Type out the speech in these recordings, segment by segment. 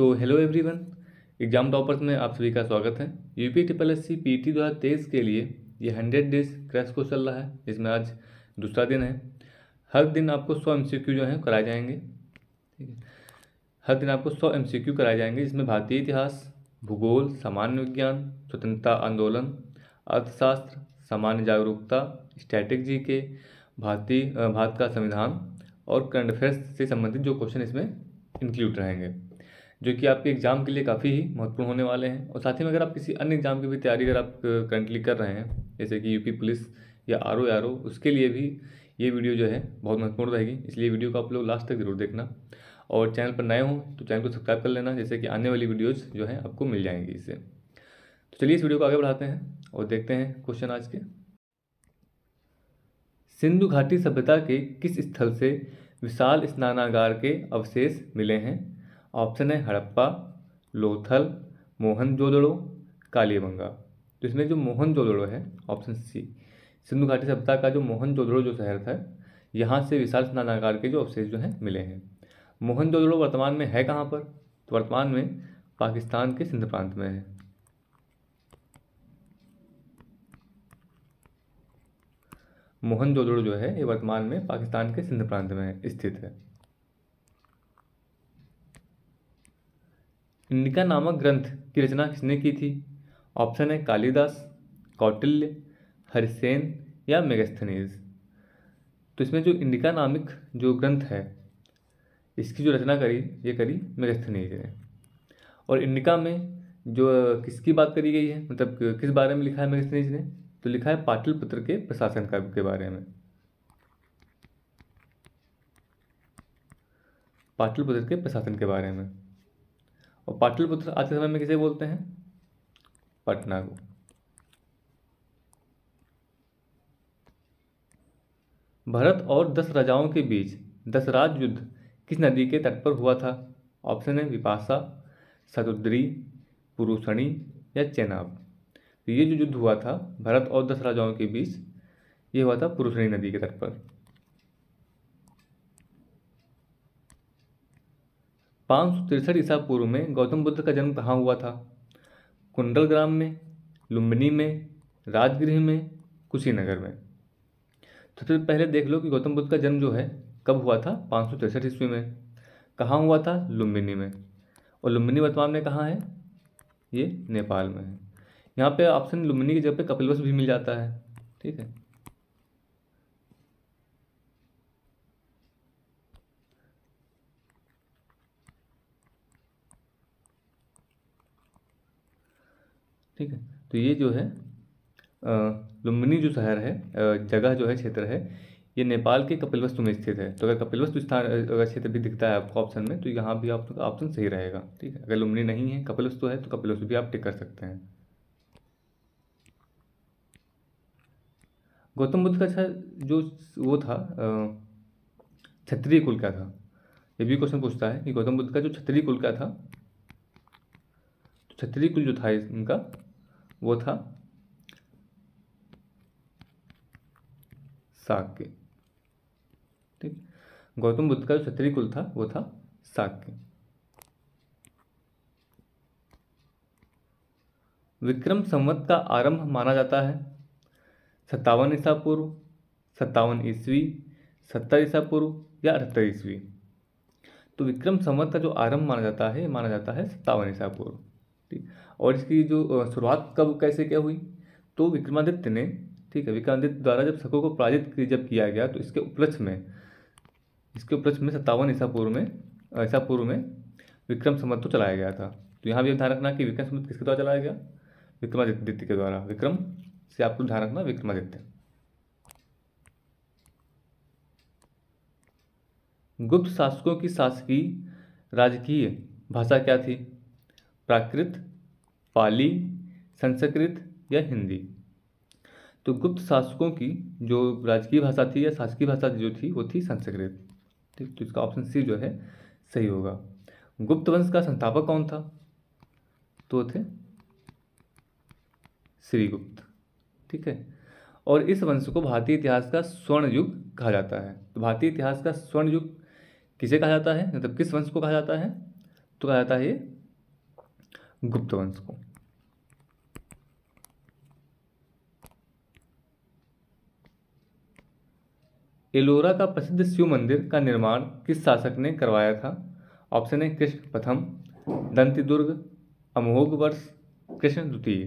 सो hello everyone exam toppers में आप सभी का स्वागत है UP triple S C P T दो हज़ार तेईस के लिए ये हंड्रेड डेज क्रैश कोर्स चल रहा है जिसमें आज दूसरा दिन है हर दिन आपको सौ एम सी क्यू जो है कराए जाएंगे ठीक है हर दिन आपको सौ एम सी क्यू कराए जाएंगे जिसमें भारतीय इतिहास भूगोल सामान्य विज्ञान स्वतंत्रता आंदोलन अर्थशास्त्र सामान्य जागरूकता स्टैटिक जी के भारतीय भारत का संविधान और करंट अफेयर्स से संबंधित जो क्वेश्चन इसमें इंक्लूड रहेंगे जो कि आपके एग्ज़ाम के लिए काफ़ी ही महत्वपूर्ण होने वाले हैं और साथ ही में अगर आप किसी अन्य एग्ज़ाम की भी तैयारी अगर आप करंटली कर रहे हैं जैसे कि यूपी पुलिस या आर ओ आर ओ उसके लिए भी ये वीडियो जो है बहुत महत्वपूर्ण रहेगी इसलिए वीडियो को आप लोग लास्ट तक ज़रूर देखना और चैनल पर नए हों तो चैनल को सब्सक्राइब कर लेना जैसे कि आने वाली वीडियोज़ जो है आपको मिल जाएंगी इससे तो चलिए इस वीडियो को आगे बढ़ाते हैं और देखते हैं क्वेश्चन आज के सिंधु घाटी सभ्यता के किस स्थल से विशाल स्नानागार के अवशेष मिले हैं ऑप्शन है हड़प्पा लोथल मोहनजोदड़ो कालीबंगा तो इसमें जो मोहनजोदड़ो है ऑप्शन सी सिंधु घाटी सभ्यता का जो मोहनजोदड़ो जो शहर था यहाँ से विशाल स्नानागार के जो अवशेष जो हैं मिले हैं मोहनजोदड़ो वर्तमान में है कहाँ पर तो वर्तमान में पाकिस्तान के सिंध प्रांत में है मोहनजोदड़ो जो है ये वर्तमान में पाकिस्तान के सिंध प्रांत में स्थित है इंडिका नामक ग्रंथ की रचना किसने की थी ऑप्शन है कालिदास कौटिल्य हरिसेन या मेगस्थनीज तो इसमें जो इंडिका नामिक जो ग्रंथ है इसकी जो रचना करी ये करी मेगस्थनीज ने और इंडिका में जो किसकी बात करी गई है मतलब किस बारे में लिखा है मेगस्थनीज ने तो लिखा है पाटलिपुत्र के प्रशासन के बारे में पाटलिपुत्र के प्रशासन के बारे में और पाटलिपुत्र आज के समय में किसे बोलते हैं पटना को भरत और दस राजाओं के बीच दसराज युद्ध किस नदी के तट पर हुआ था ऑप्शन है विपासा सतुद्री पुरुषणी या चेनाब तो ये जो युद्ध हुआ था भरत और दस राजाओं के बीच ये हुआ था पुरुषणी नदी के तट पर पाँच सौ तिरसठ ईसा पूर्व में गौतम बुद्ध का जन्म कहाँ हुआ था कुंडल ग्राम में लुम्बिनी में राजगृह में कुशीनगर में तो फिर पहले देख लो कि गौतम बुद्ध का जन्म जो है कब हुआ था पाँच सौ तिरसठ ईस्वी में कहाँ हुआ था लुम्बिनी में और लुम्बिनी वर्तमान में कहाँ है ये नेपाल में है यहाँ पे ऑप्शन लुम्बिनी की जगह पे कपिलवश भी मिल जाता है ठीक है ठीक है तो ये जो है लुम्बिनी जो शहर है जगह जो है क्षेत्र है ये नेपाल के कपिलवस्तु में स्थित है तो अगर कपिलवस्तु स्थान अगर क्षेत्र भी दिखता है आपको ऑप्शन में तो यहाँ भी आपका ऑप्शन सही रहेगा ठीक है अगर लुम्बिनी नहीं है कपिलवस्तु है तो कपिलवस्तु भी आप टिक कर सकते हैं गौतम बुद्ध का जो वो था क्षत्रिय कुल का था ये भी क्वेश्चन पूछता है कि गौतम बुद्ध का जो क्षत्रिय कुल का था तो क्षत्रिय कुल जो था इनका वो था साक्य ठीक गौतम बुद्ध का जो क्षत्रिय कुल था वो था साक्य विक्रम संवत का आरंभ माना जाता है सत्तावन ईसा पूर्व सत्तावन ईस्वी सत्तर ईसा पूर्व या अठहत्तर ईस्वी तो विक्रम संवत का जो आरंभ माना जाता है माना जाता है सत्तावन ईसा पूर्व ठीक और इसकी जो शुरुआत कब कैसे क्या हुई तो विक्रमादित्य ने ठीक है विक्रमादित्य द्वारा जब शकों को पराजित जब किया गया तो इसके उपलक्ष्य में इसके उपलक्ष्य में सत्तावन ईसा पूर्व में ईसा पूर्व में विक्रम संबंध तो चलाया गया था तो यहाँ भी ध्यान रखना कि विक्रम संबंध किसके द्वारा चलाया गया विक्रमादित्य के द्वारा विक्रम से आपको ध्यान रखना विक्रमादित्य गुप्त शासकों की शासकीय राजकीय भाषा क्या थी प्राकृत पाली संस्कृत या हिंदी तो गुप्त शासकों की जो राजकीय भाषा थी या शासकीय भाषा जो थी वो थी संस्कृत ठीक तो इसका ऑप्शन सी जो है सही होगा गुप्त वंश का संस्थापक कौन था तो थे श्रीगुप्त ठीक है और इस वंश को भारतीय इतिहास का स्वर्ण युग कहा जाता है तो भारतीय इतिहास का स्वर्ण युग किसे कहा जाता है मतलब किस वंश को कहा जाता है तो कहा जाता है ये गुप्त वंश को एलोरा का प्रसिद्ध शिव मंदिर का निर्माण किस शासक ने करवाया था ऑप्शन है कृष्ण प्रथम दंती दुर्ग अमोघ वर्ष कृष्ण द्वितीय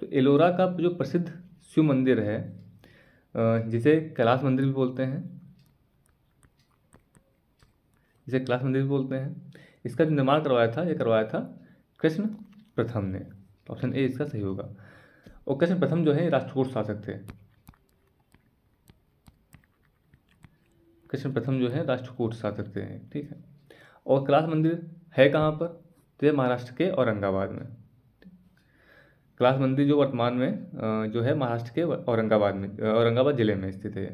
तो एलोरा का जो प्रसिद्ध शिव मंदिर है जिसे कैलाश मंदिर भी बोलते हैं जिसे कैलाश मंदिर भी बोलते हैं इसका जो निर्माण करवाया था ये करवाया था कृष्ण प्रथम ने ऑप्शन ए इसका सही होगा और कृष्ण प्रथम जो है राष्ट्रकूट शासक थे कृष्ण प्रथम जो है राष्ट्रकूट शासक थे ठीक है और कैलाश मंदिर है कहाँ पर तो महाराष्ट्र के औरंगाबाद में कैलाश मंदिर जो वर्तमान में जो है महाराष्ट्र के औरंगाबाद में औरंगाबाद जिले में स्थित है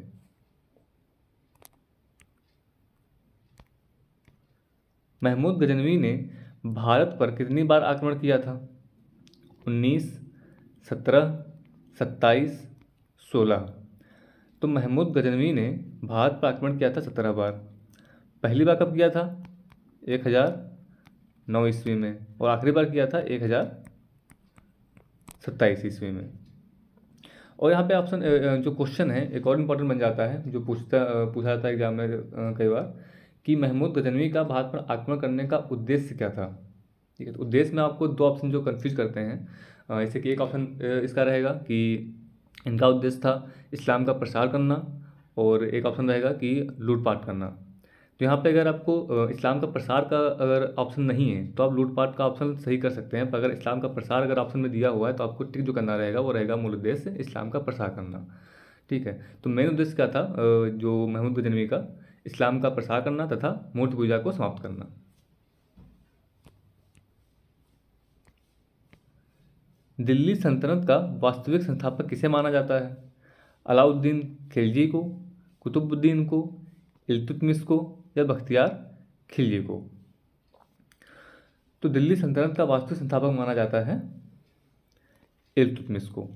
महमूद गजनवी ने भारत पर कितनी बार आक्रमण किया था उन्नीस सत्रह सत्ताईस सोलह तो महमूद गजनवी ने भारत पर आक्रमण किया था सत्रह बार पहली बार कब किया था एक हज़ार नौ ईस्वी में और आखिरी बार किया था एक हज़ार सत्ताईस ईस्वी में और यहाँ पे ऑप्शन जो क्वेश्चन है एक और इम्पोर्टेंट बन जाता है जो पूछता पूछा जाता है एग्जाम में कई बार कि महमूद गजनवी का भारत पर आक्रमण करने का उद्देश्य क्या था ठीक है तो उद्देश्य में आपको दो ऑप्शन जो कन्फ्यूज करते हैं जैसे कि एक ऑप्शन इसका रहेगा कि इनका उद्देश्य था इस्लाम का प्रसार करना और एक ऑप्शन रहेगा कि लूटपाट करना तो यहाँ पे अगर आपको इस्लाम का प्रसार का अगर ऑप्शन नहीं है तो आप लूटपाट का ऑप्शन सही कर सकते हैं पर अगर इस्लाम का प्रसार अगर ऑप्शन में दिया हुआ है तो आपको टिक जो करना रहेगा वो रहेगा मूल उद्देश्य इस्लाम का प्रसार करना ठीक है तो मेन उद्देश्य क्या था जो महमूद गजनवी का इस्लाम का प्रसार करना तथा मूर्त पूजा को समाप्त करना दिल्ली सल्तनत का वास्तविक संस्थापक किसे माना जाता है अलाउद्दीन खिलजी को कुतुबुद्दीन को इल्तुतमिस को या बख्तियार खिलजी को तो दिल्ली सल्तनत का वास्तविक संस्थापक माना जाता है इल्तुतमिस को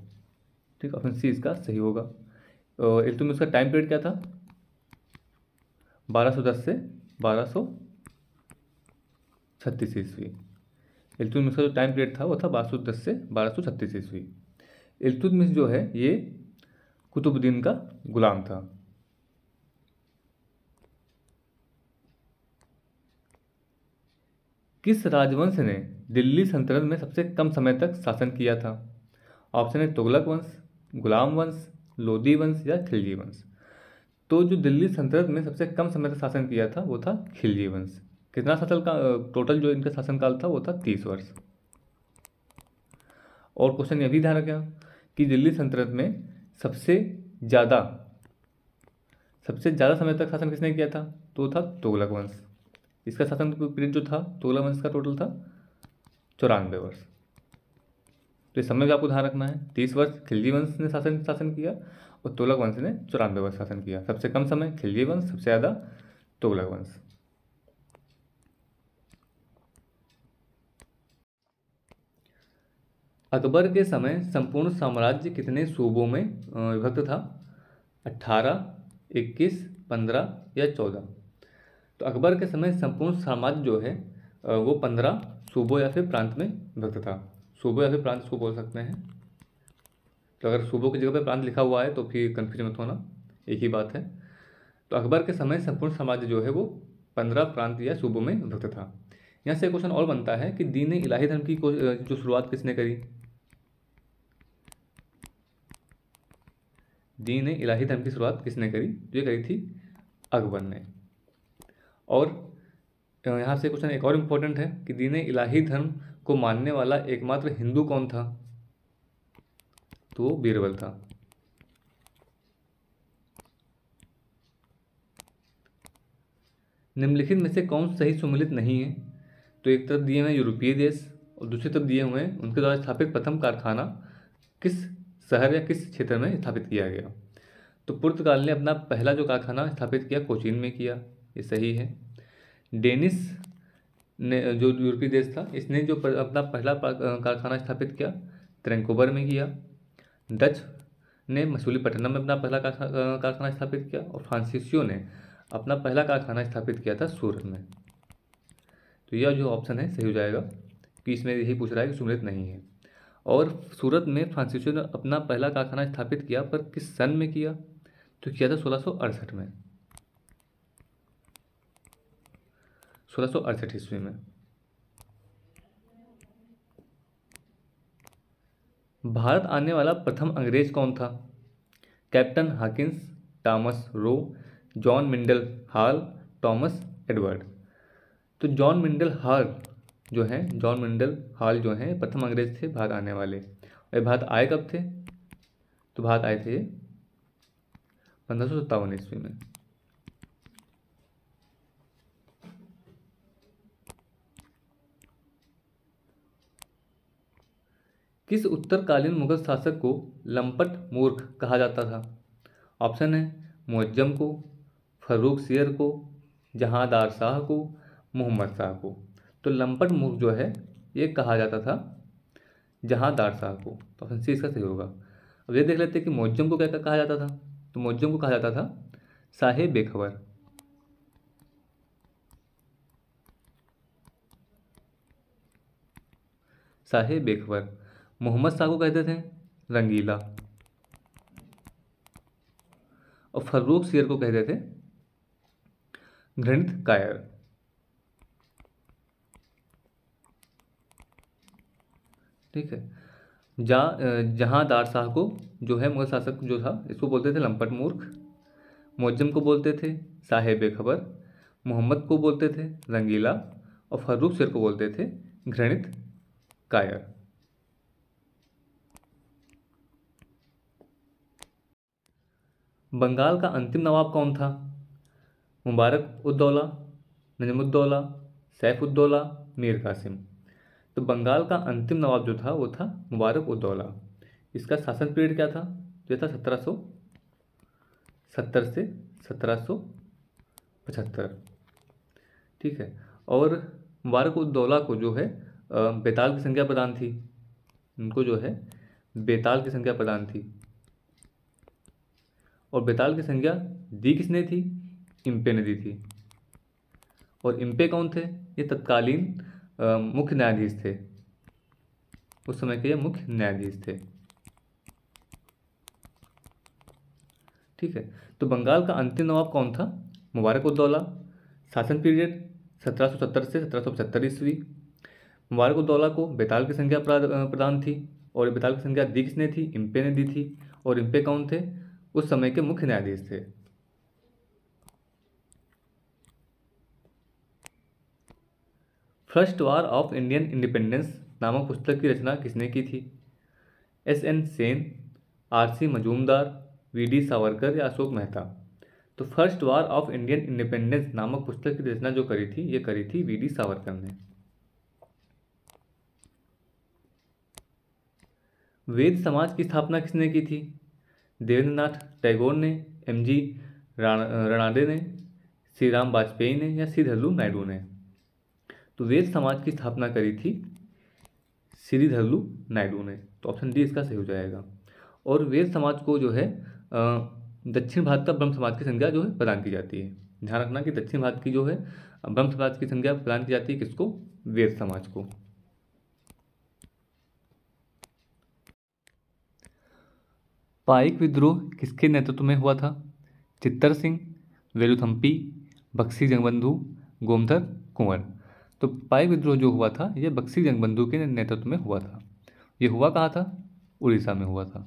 ठीक ऑप्शन सी इसका सही होगा इल्तुतमिस का टाइम पीरियड क्या था 1210 से 1236 ईस्वी इल्तुतमिश का जो टाइम पीरियड था वो था 1210 से 1236 ईस्वी इल्तुतमिश जो है ये कुतुबुद्दीन का गुलाम था किस राजवंश ने दिल्ली संतरण में सबसे कम समय तक शासन किया था ऑप्शन है तुगलक वंश गुलाम वंश लोधी वंश या खिलजी वंश तो जो दिल्ली सल्तनत में सबसे कम समय तक शासन किया था वो था खिलजी वंश कितना शासन का टोटल जो इनका शासनकाल था वो था तीस वर्ष और क्वेश्चन यह भी ध्यान रखें कि दिल्ली सल्तनत में सबसे ज़्यादा सबसे ज़्यादा समय तक शासन किसने किया था तो था तुगलक वंश इसका शासन पीरियड तो जो था तुगलक वंश का टोटल था चौरानवे वर्ष तो इस समय भी आपको ध्यान रखना है तीस वर्ष खिलजी वंश ने शासन शासन किया और तोलक वंश ने चौरानवे वर्ष शासन किया सबसे कम समय खिलजी वंश सबसे ज़्यादा तोलक वंश अकबर के समय संपूर्ण साम्राज्य कितने सूबों में विभक्त था अट्ठारह इक्कीस पंद्रह या चौदह तो अकबर के समय संपूर्ण साम्राज्य जो है वो पंद्रह सूबों या फिर प्रांत में विभक्त था सूबों या फिर प्रांत इसको बोल सकते हैं तो अगर सुबह की जगह पर प्रांत लिखा हुआ है तो फिर कन्फ्यूजन मत होना एक ही बात है तो अकबर के समय संपूर्ण समाज जो है वो पंद्रह प्रांत या सूबों में विभक्त था यहाँ से क्वेश्चन और बनता है कि दीन इलाही धर्म की जो शुरुआत किसने करी दीन इलाही धर्म की शुरुआत किसने करी ये करी थी अकबर ने और यहाँ से क्वेश्चन एक और इम्पोर्टेंट है कि दीन इलाही धर्म को मानने वाला एकमात्र हिंदू कौन था तो वो बीरबल था निम्नलिखित में से कौन सही सम्मिलित नहीं है तो एक तरफ दिए हुए यूरोपीय देश और दूसरी तरफ दिए हुए उनके द्वारा स्थापित प्रथम कारखाना किस शहर या किस क्षेत्र में स्थापित किया गया तो पुर्तगाल ने अपना पहला जो कारखाना स्थापित किया कोचीन में किया ये सही है डेनिस ने जो यूरोपीय देश था इसने जो अपना पहला कारखाना स्थापित किया त्रैंकोबर में किया डच ने मसूलीपट्टनम में अपना पहला कारखाना स्थापित किया और फ्रांसीसियो ने अपना पहला कारखाना स्थापित किया था सूरत में तो यह जो ऑप्शन है सही हो जाएगा कि इसमें यही पूछ रहा है कि सुमृत नहीं है और सूरत में फ्रांसीसियो ने अपना पहला कारखाना स्थापित किया पर किस सन में किया तो किया था सोलह में सोलह ईस्वी में भारत आने वाला प्रथम अंग्रेज कौन था captain Hawkins Thomas Roe John Mildenhall Thomas Edward तो जॉन मिंडल हाल जो हैं जॉन मिंडल हाल जो हैं प्रथम अंग्रेज थे भारत आने वाले और भारत आए कब थे तो भारत आए थे पंद्रह सौ सत्तावन ईस्वी में किस उत्तरकालीन मुगल शासक को लंपट मूर्ख कहा जाता था ऑप्शन है मुज्जम को फरूख शेर को जहादार शाह को मोहम्मद शाह को तो लंपट मूर्ख जो है ये कहा जाता था जहादार शाह को तो ऑप्शन सी इसका सही होगा अब ये देख लेते हैं कि मुअज्जम को क्या कहा जाता था तो मुअज्जम को कहा जाता था शाह बेखबर शाह बेखबर मोहम्मद शाह को कहते थे रंगीला और फर्रूख शेर को कहते थे घृणित कायर ठीक है जा दार शाह को जो है मुगल शासक जो था इसको बोलते थे लंपट मूर्ख मोजम को बोलते थे साहेब खबर मोहम्मद को बोलते थे रंगीला और फर्रूख शेर को बोलते थे घृणित कायर बंगाल का अंतिम नवाब कौन था मुबारक उद्दौला नजमुद्दौला सैफुद्दौला मीर कासिम तो बंगाल का अंतिम नवाब जो था वो था मुबारक उद्दौला इसका शासन पीरियड क्या था जो था सत्रह सौ सत्तर से सत्रह सौ पचहत्तर ठीक है और मुबारक उद्दौला को जो है बेताल की संख्या प्रदान थी उनको जो है बेताल की संख्या प्रदान थी और बेताल की संज्ञा दी किसने थी इम्पे ने दी थी और इम्पे कौन थे ये तत्कालीन मुख्य न्यायाधीश थे उस समय के ये मुख्य न्यायाधीश थे ठीक है तो बंगाल का अंतिम नवाब कौन था मुबारक उद्दौला शासन पीरियड 1770 से 1775 ईस्वी मुबारक उद्दौला को बेताल की संख्या प्रदान थी और बेताल की संख्या दी किसने थी इम्पे ने दी थी और इम्पे कौन थे उस समय के मुख्य न्यायाधीश थे first war of Indian independence नामक पुस्तक की रचना किसने की थी S N Sen R C Majumdar V D Savarkar या अशोक मेहता तो first war of Indian independence नामक पुस्तक की रचना जो करी थी ये करी थी वी डी सावरकर ने वेद समाज की स्थापना किसने की थी देवेंद्र नाथ टैगोर ने एम जी रणाडे ने श्री राम वाजपेयी ने या श्री धरलू नायडू ने तो वेद समाज की स्थापना करी थी श्री धरलू नायडू ने तो ऑप्शन डी इसका सही हो जाएगा और वेद समाज को जो है दक्षिण भारत का ब्रह्म समाज की संज्ञा जो है प्रदान की जाती है ध्यान रखना कि दक्षिण भारत की जो है ब्रह्म समाज की संज्ञा प्रदान की जाती है किसको वेद समाज को पाइक विद्रोह किसके नेतृत्व में हुआ था चित्तर सिंह वेलुथम्पी बक्सी जंगबंधु गोमधर कुंवर तो पाइक विद्रोह जो हुआ था यह बक्सी जंगबंधु के नेतृत्व में हुआ था ये हुआ कहाँ था उड़ीसा में हुआ था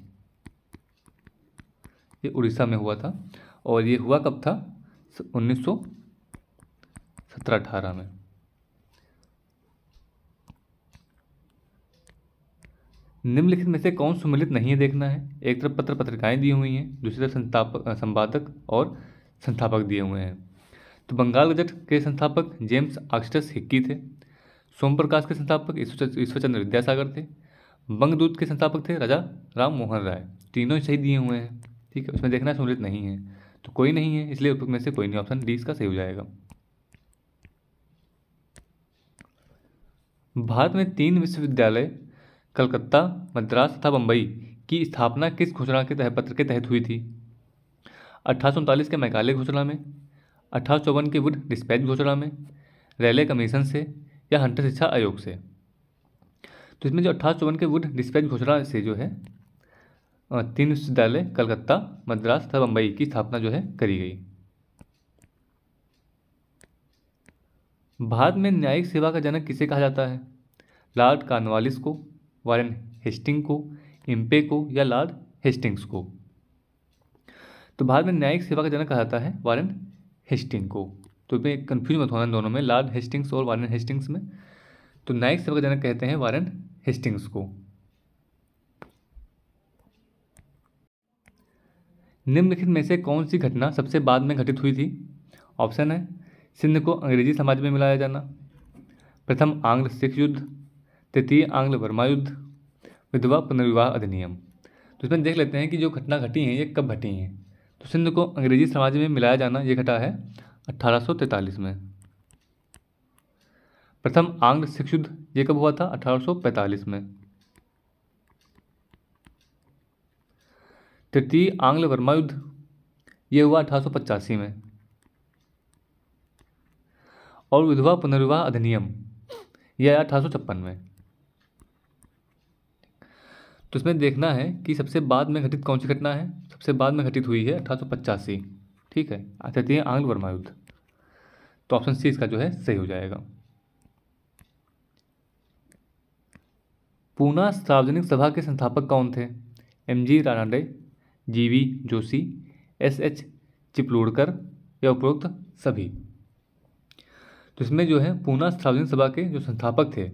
ये उड़ीसा में हुआ था और ये हुआ कब था उन्नीस सौ सत्रह अठारह में निम्नलिखित में से कौन सम्मिलित नहीं है देखना है एक तरफ पत्र पत्रिकाएं दी हुई हैं दूसरी तरफ संस्थापक संपादक और संस्थापक दिए हुए हैं तो बंगाल गजट के संस्थापक जेम्स आक्स्टस हिक्की थे सोम प्रकाश के संस्थापक ईश्वरचंद्र विद्यासागर थे बंगदूत के संस्थापक थे राजा राम मोहन राय तीनों सही दिए हुए हैं ठीक है उसमें देखना सम्मिलित नहीं है तो कोई नहीं है इसलिए उपयुक्त में से कोई नहीं ऑप्शन डी इसका सही हो जाएगा भारत में तीन विश्वविद्यालय कलकत्ता मद्रास तथा बम्बई की स्थापना किस घोषणा के तहत पत्र के तहत हुई थी अट्ठारह के मैकाले घोषणा में अट्ठारह के वुड डिस्पैच घोषणा में रेलवे कमीशन से या हंटर शिक्षा आयोग से तो इसमें जो अट्ठारह के वुड डिस्पैच घोषणा से जो है तीन विश्वविद्यालय कलकत्ता मद्रास तथा बम्बई की स्थापना जो है करी गई भारत में न्यायिक सेवा का जनक किसे कहा जाता है लॉर्ड कार्नवालिस को वारेन हेस्टिंग को इम्पे को या लॉर्ड हेस्टिंग्स को तो भारत में न्यायिक सेवा का जनक कहा जाता है वारेन हेस्टिंग को तो इसमें कन्फ्यूज मत होना दोनों में लॉर्ड हेस्टिंग्स और वारेन हेस्टिंग्स में तो न्यायिक सेवा का जनक कहते हैं वारेन हेस्टिंग्स को निम्नलिखित में से कौन सी घटना सबसे बाद में घटित हुई थी ऑप्शन है सिंध को अंग्रेजी समाज में मिलाया जाना प्रथम आंग्ल सिख युद्ध तृतीय आंग्ल वर्मा युद्ध विधवा पुनर्विवाह अधिनियम तो इसमें देख लेते हैं कि जो घटना घटी हैं ये कब घटी हैं तो सिंध को अंग्रेजी समाज में मिलाया जाना ये घटा है अट्ठारह में प्रथम आंग्ल सिख युद्ध ये कब हुआ था 1845 में तृतीय आंग्ल वर्मा युद्ध ये हुआ अठारह में और विधवा पुनर्विवाह अधिनियम यह आया अठारह में तो इसमें देखना है कि सबसे बाद में घटित कौन सी घटना है सबसे बाद में घटित हुई है अठारह ठीक है है आंग्ल वर्मा युद्ध तो ऑप्शन सी इसका जो है सही हो जाएगा पूना सार्वजनिक सभा के संस्थापक कौन थे M G Ranade G V Joshi S H Chiplunkar या उपरोक्त सभी तो इसमें जो है पूना सार्वजनिक सभा के जो संस्थापक थे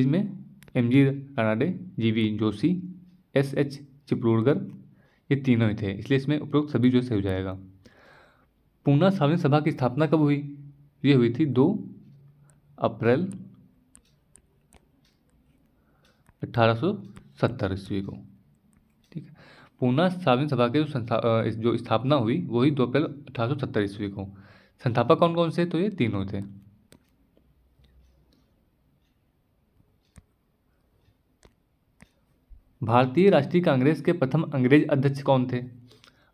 इसमें M G Ranade G V Joshi S H Chiplunkar ये तीनों ही थे इसलिए इसमें उपरोक्त सभी जो सही हो जाएगा पूना सावनी सभा की स्थापना कब हुई ये हुई थी दो अप्रैल 1870 ईस्वी को ठीक है पूना सावनी सभा के जो संस्था जो स्थापना हुई वही दो अप्रैल अठारह ईस्वी को संस्थापक कौन कौन से तो ये तीनों थे भारतीय राष्ट्रीय कांग्रेस के प्रथम अंग्रेज अध्यक्ष कौन थे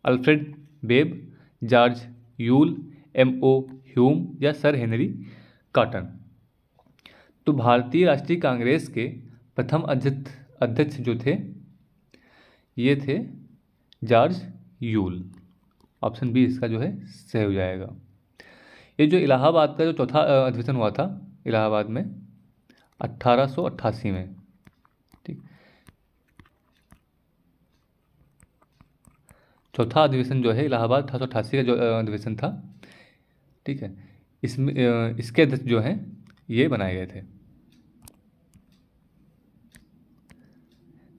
Alfred Webb George Yule M O Hume या सर हेनरी काटन तो भारतीय राष्ट्रीय कांग्रेस के प्रथम अध्यक्ष जो थे ये थे जॉर्ज यूल ऑप्शन बी इसका जो है सही हो जाएगा ये जो इलाहाबाद का जो चौथा अधिवेशन हुआ था इलाहाबाद में अट्ठारह में चौथा अधिवेशन जो है इलाहाबाद अठारह सौ अठासी का जो अधिवेशन था ठीक है इसमें इसके अध्यक्ष जो हैं ये बनाए गए थे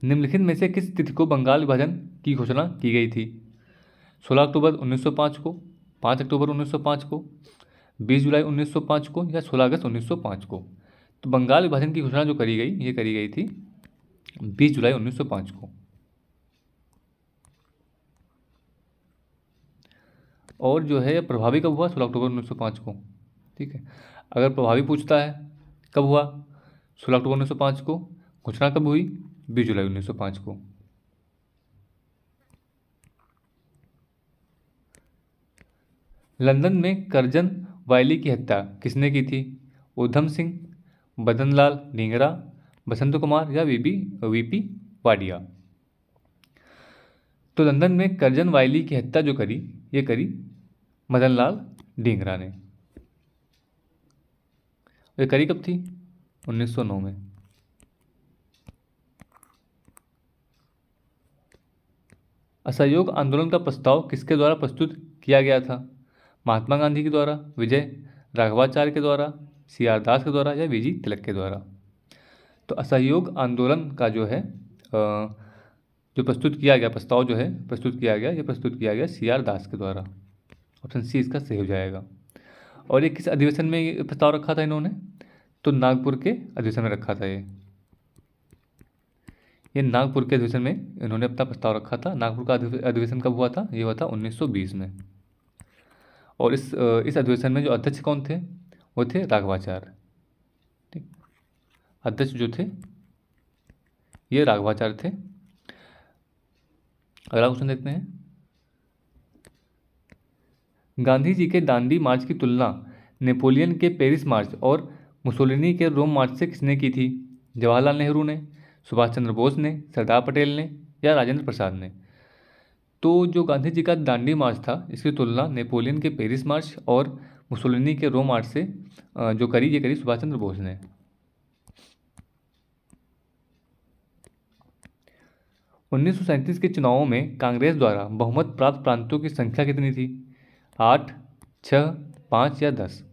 निम्नलिखित में से किस तिथि को बंगाल विभाजन की घोषणा की गई थी 16 अक्टूबर 1905 को 5 अक्टूबर 1905 को 20 जुलाई 1905 को या 16 अगस्त 1905 को तो बंगाल विभाजन की घोषणा जो करी गई ये करी गई थी 20 जुलाई 1905 को और जो है प्रभावी कब हुआ सोलह अक्टूबर उन्नीस सौ पाँच को ठीक है अगर प्रभावी पूछता है कब हुआ सोलह अक्टूबर उन्नीस सौ पाँच को घोषणा कब हुई बीस जुलाई उन्नीस सौ पाँच को लंदन में करजन वायली की हत्या किसने की थी उधम सिंह बदनलाल नींगरा बसंत कुमार या वीबी वीपी वाडिया तो लंदन में करजन वायली की हत्या जो करी ये करी मदन लाल ढींगरा ने ये करी कब थी 1909 में असहयोग आंदोलन का प्रस्ताव किसके द्वारा प्रस्तुत किया गया था महात्मा गांधी के द्वारा विजय राघवाचार्य के द्वारा सी आर दास के द्वारा या वी जी तिलक के द्वारा तो असहयोग आंदोलन का जो है आ, जो प्रस्तुत किया गया प्रस्ताव जो है प्रस्तुत किया गया ये प्रस्तुत किया गया सी आर दास के द्वारा ऑप्शन सी इसका सही हो जाएगा और ये किस अधिवेशन में प्रस्ताव रखा था इन्होंने तो नागपुर के अधिवेशन में रखा था ये ये नागपुर के अधिवेशन में इन्होंने अपना प्रस्ताव रखा था नागपुर का अधिवेशन कब हुआ था ये हुआ था 1920 में और इस इस अधिवेशन में जो अध्यक्ष कौन थे वो थे राघवाचार्य ठीक अध्यक्ष जो थे ये राघवाचार्य थे अगला क्वेश्चन देखते हैं गांधी जी के दांडी मार्च की तुलना नेपोलियन के पेरिस मार्च और मुसोलिनी के रोम मार्च से किसने की थी जवाहरलाल नेहरू ने सुभाष चंद्र बोस ने सरदार पटेल ने या राजेंद्र प्रसाद ने तो जो गांधी जी का दांडी मार्च था इसकी तुलना नेपोलियन के पेरिस मार्च और मुसोलिनी के रोम मार्च से जो करी ये करी सुभाष चंद्र बोस ने उन्नीस के चुनावों में कांग्रेस द्वारा बहुमत प्राप्त प्रांतों की संख्या कितनी थी आठ छः पाँच या दस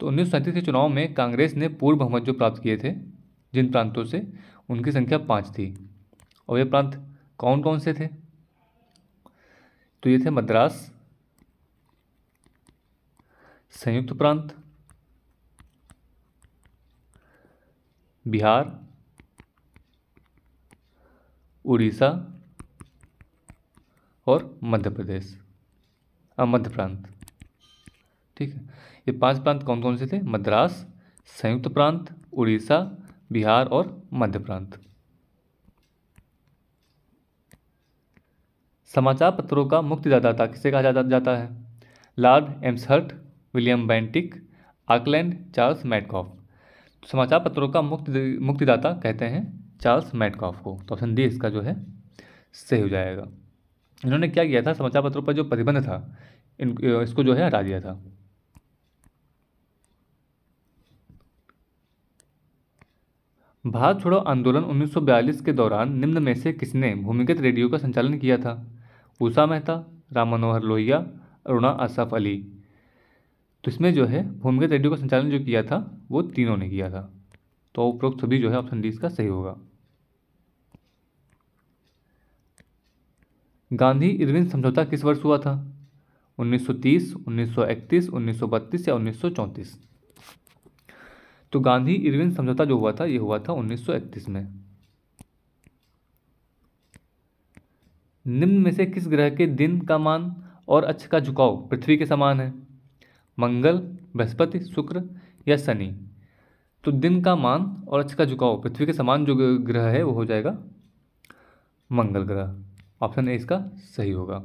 तो उन्नीस के चुनाव में कांग्रेस ने पूर्व बहुमत जो प्राप्त किए थे जिन प्रांतों से उनकी संख्या पाँच थी और ये प्रांत कौन कौन से थे तो ये थे मद्रास संयुक्त प्रांत बिहार उड़ीसा और मध्य प्रदेश मध्य प्रांत ठीक है ये पांच प्रांत कौन कौन से थे मद्रास संयुक्त प्रांत उड़ीसा बिहार और मध्य प्रांत समाचार पत्रों का मुक्तिदाता किसे कहा जाता जाता है Lord Amherst William Bentinck Auckland Charles Metcalfe समाचार पत्रों का मुक्त मुक्तिदाता कहते हैं चार्ल्स मैटकॉफ को तो ऑप्शन डी इसका जो है सही हो जाएगा इन्होंने क्या किया था समाचार पत्रों पर जो प्रतिबंध था इन इसको जो है हटा दिया था भारत छोड़ो आंदोलन 1942 के दौरान निम्न में से किसने भूमिगत रेडियो का संचालन किया था उषा मेहता राम मनोहर लोहिया अरुणा आसफ अली तो इसमें जो है भूमिगत रेडियो का संचालन जो किया था वो तीनों ने किया था तो उपरोक्त सभी जो है ऑप्शन डी इसका सही होगा गांधी इरविन समझौता किस वर्ष हुआ था 1930, 1931, 1932 या 1934 तो गांधी इरविन समझौता जो हुआ था ये हुआ था 1931 में निम्न में से किस ग्रह के दिन का मान और अक्ष का झुकाव पृथ्वी के समान है मंगल बृहस्पति शुक्र या शनि तो दिन का मान और अक्ष का झुकाव पृथ्वी के समान जो ग्रह है वो हो जाएगा मंगल ग्रह ऑप्शन ए इसका सही होगा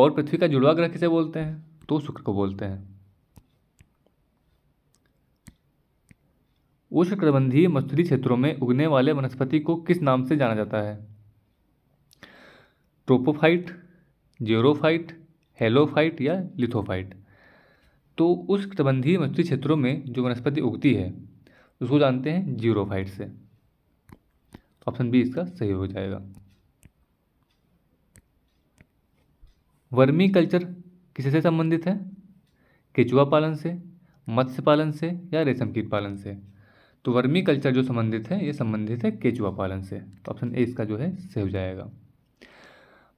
और पृथ्वी का जुड़वा ग्रह किसे बोलते हैं तो शुक्र को बोलते हैं उष्णकटिबंधीय मस्तूरी क्षेत्रों में उगने वाले वनस्पति को किस नाम से जाना जाता है ट्रोपोफाइट जेरोफाइट हेलोफाइट या लिथोफाइट तो उस कटिबंधीय मस्तूरी क्षेत्रों में जो वनस्पति उगती है उसको जानते हैं जीरोफाइट से तो ऑप्शन बी इसका सही हो जाएगा वर्मी कल्चर किससे से संबंधित है केचुआ पालन से मत्स्य पालन से या रेशम कीट पालन से तो वर्मी कल्चर जो संबंधित है ये संबंधित है केचुआ पालन से तो ऑप्शन ए इसका जो है सही हो जाएगा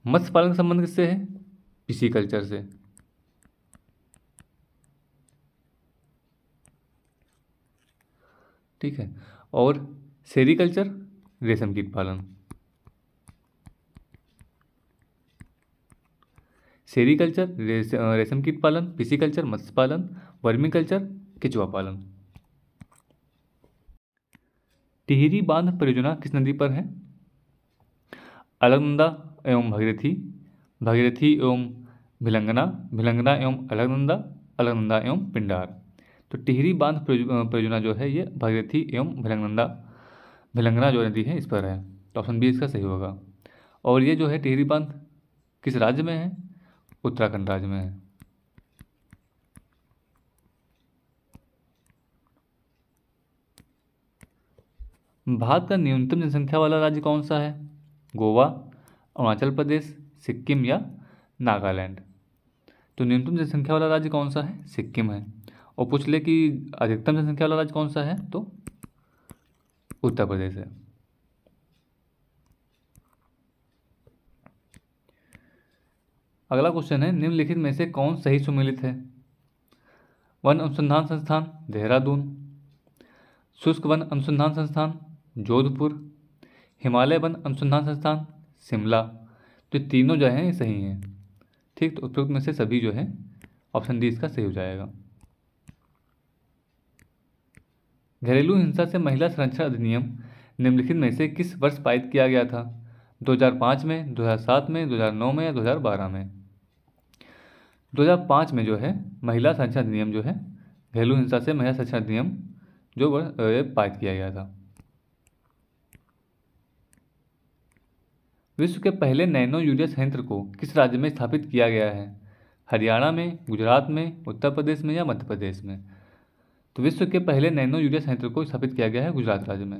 मत्स्य पालन संबंध किससे है पिसी कल्चर से ठीक है और सेरिकल्चर रेशम कीट पालन सेरिकल्चर रेशम कीट पालन कल्चर मत्स्य पालन वर्मी कल्चर केचुआ पालन टिहरी बांध परियोजना किस नदी पर है अलगनंदा एवं भगीरथी भगीरथी एवं भिलंगना भिलंगना एवं अलगनंदा अलगनंदा एवं पिंडार तो टिहरी बांध परियोजना जो है ये भागीरथी एवं भिलंगनंदा भिलंगना जो नदी है इस पर है तो ऑप्शन बी इसका सही होगा और ये जो है टिहरी बांध किस राज्य में है उत्तराखंड राज्य में है भारत का न्यूनतम जनसंख्या वाला राज्य कौन सा है गोवा अरुणाचल प्रदेश सिक्किम या नागालैंड तो न्यूनतम जनसंख्या वाला राज्य कौन सा है सिक्किम है और पूछ ले कि अधिकतम जनसंख्या वाला राज्य कौन सा है तो उत्तर प्रदेश है अगला क्वेश्चन है निम्नलिखित में से कौन सही सुमिलित है वन अनुसंधान संस्थान देहरादून शुष्क वन अनुसंधान संस्थान जोधपुर हिमालय वन अनुसंधान संस्थान शिमला तो तीनों जो हैं सही हैं ठीक तो उपयुक्त में से सभी जो है ऑप्शन डी इसका सही हो जाएगा घरेलू हिंसा से महिला संरक्षण अधिनियम निम्नलिखित में से किस वर्ष पारित किया गया था 2005 में 2007 में 2009 में या 2012 में 2005 में जो है महिला संरक्षण अधिनियम जो है घरेलू हिंसा से महिला संरक्षण अधिनियम जो पारित किया गया था विश्व के पहले नैनो यूरिया संयंत्र को किस राज्य में स्थापित किया गया है हरियाणा में गुजरात में उत्तर प्रदेश में या मध्य प्रदेश में तो विश्व के पहले नैनो यूरिया संयंत्र को स्थापित किया गया है गुजरात राज्य में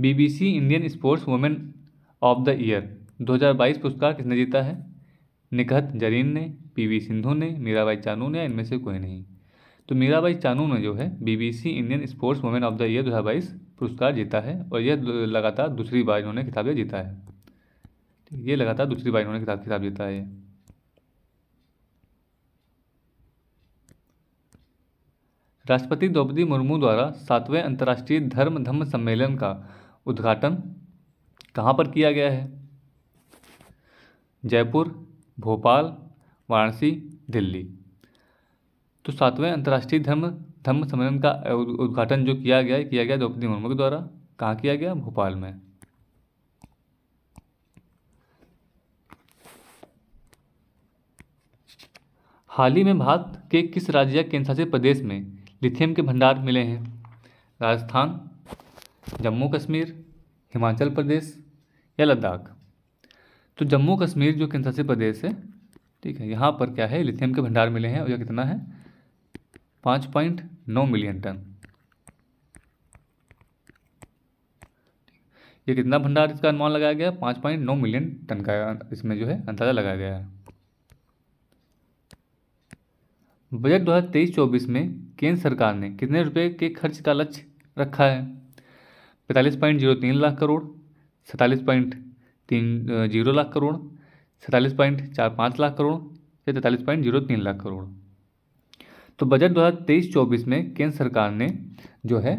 BBC Indian sports women of the year 2022 पुरस्कार किसने जीता है निखत जरीन ने पीवी सिंधु ने मीराबाई चानू ने इनमें से कोई नहीं तो मीराबाई चानू ने जो है BBC Indian sports women of the year 2022 पुरस्कार जीता है और यह लगातार दूसरी बार इन्होंने किताबें जीता है ये लगातार दूसरी बार इन्होंने किताब किताब जीता है राष्ट्रपति द्रौपदी मुर्मू द्वारा सातवें अंतर्राष्ट्रीय धर्म धम्म सम्मेलन का उद्घाटन कहाँ पर किया गया है जयपुर भोपाल वाराणसी दिल्ली तो सातवें अंतर्राष्ट्रीय धर्म धम्म सम्मेलन का उद्घाटन जो किया गया किया गया द्रौपदी मुर्मू के द्वारा कहाँ किया गया भोपाल में हाल ही में भारत के किस राज्य या केंद्रशासित प्रदेश में लिथियम के भंडार मिले हैं राजस्थान जम्मू कश्मीर हिमाचल प्रदेश या लद्दाख तो जम्मू कश्मीर जो केंद्रशासित प्रदेश है ठीक है यहाँ पर क्या है लिथियम के भंडार मिले हैं और यह कितना है पाँच पॉइंट नौ मिलियन टन ये कितना भंडार इसका अनुमान लगाया गया पाँच पॉइंट नौ मिलियन टन का इसमें जो है अंदाज़ा लगाया गया है बजट 2023-24 में केंद्र सरकार ने कितने रुपए के खर्च का लक्ष्य रखा है पैंतालीस पॉइंट जीरो तीन लाख करोड़ सैंतालीस पॉइंट तीन जीरो लाख करोड़ सैंतालीस पॉइंट चार पाँच लाख करोड़ या तैंतालीस पॉइंट जीरो तीन लाख करोड़ तो बजट 2023-24 में केंद्र सरकार ने जो है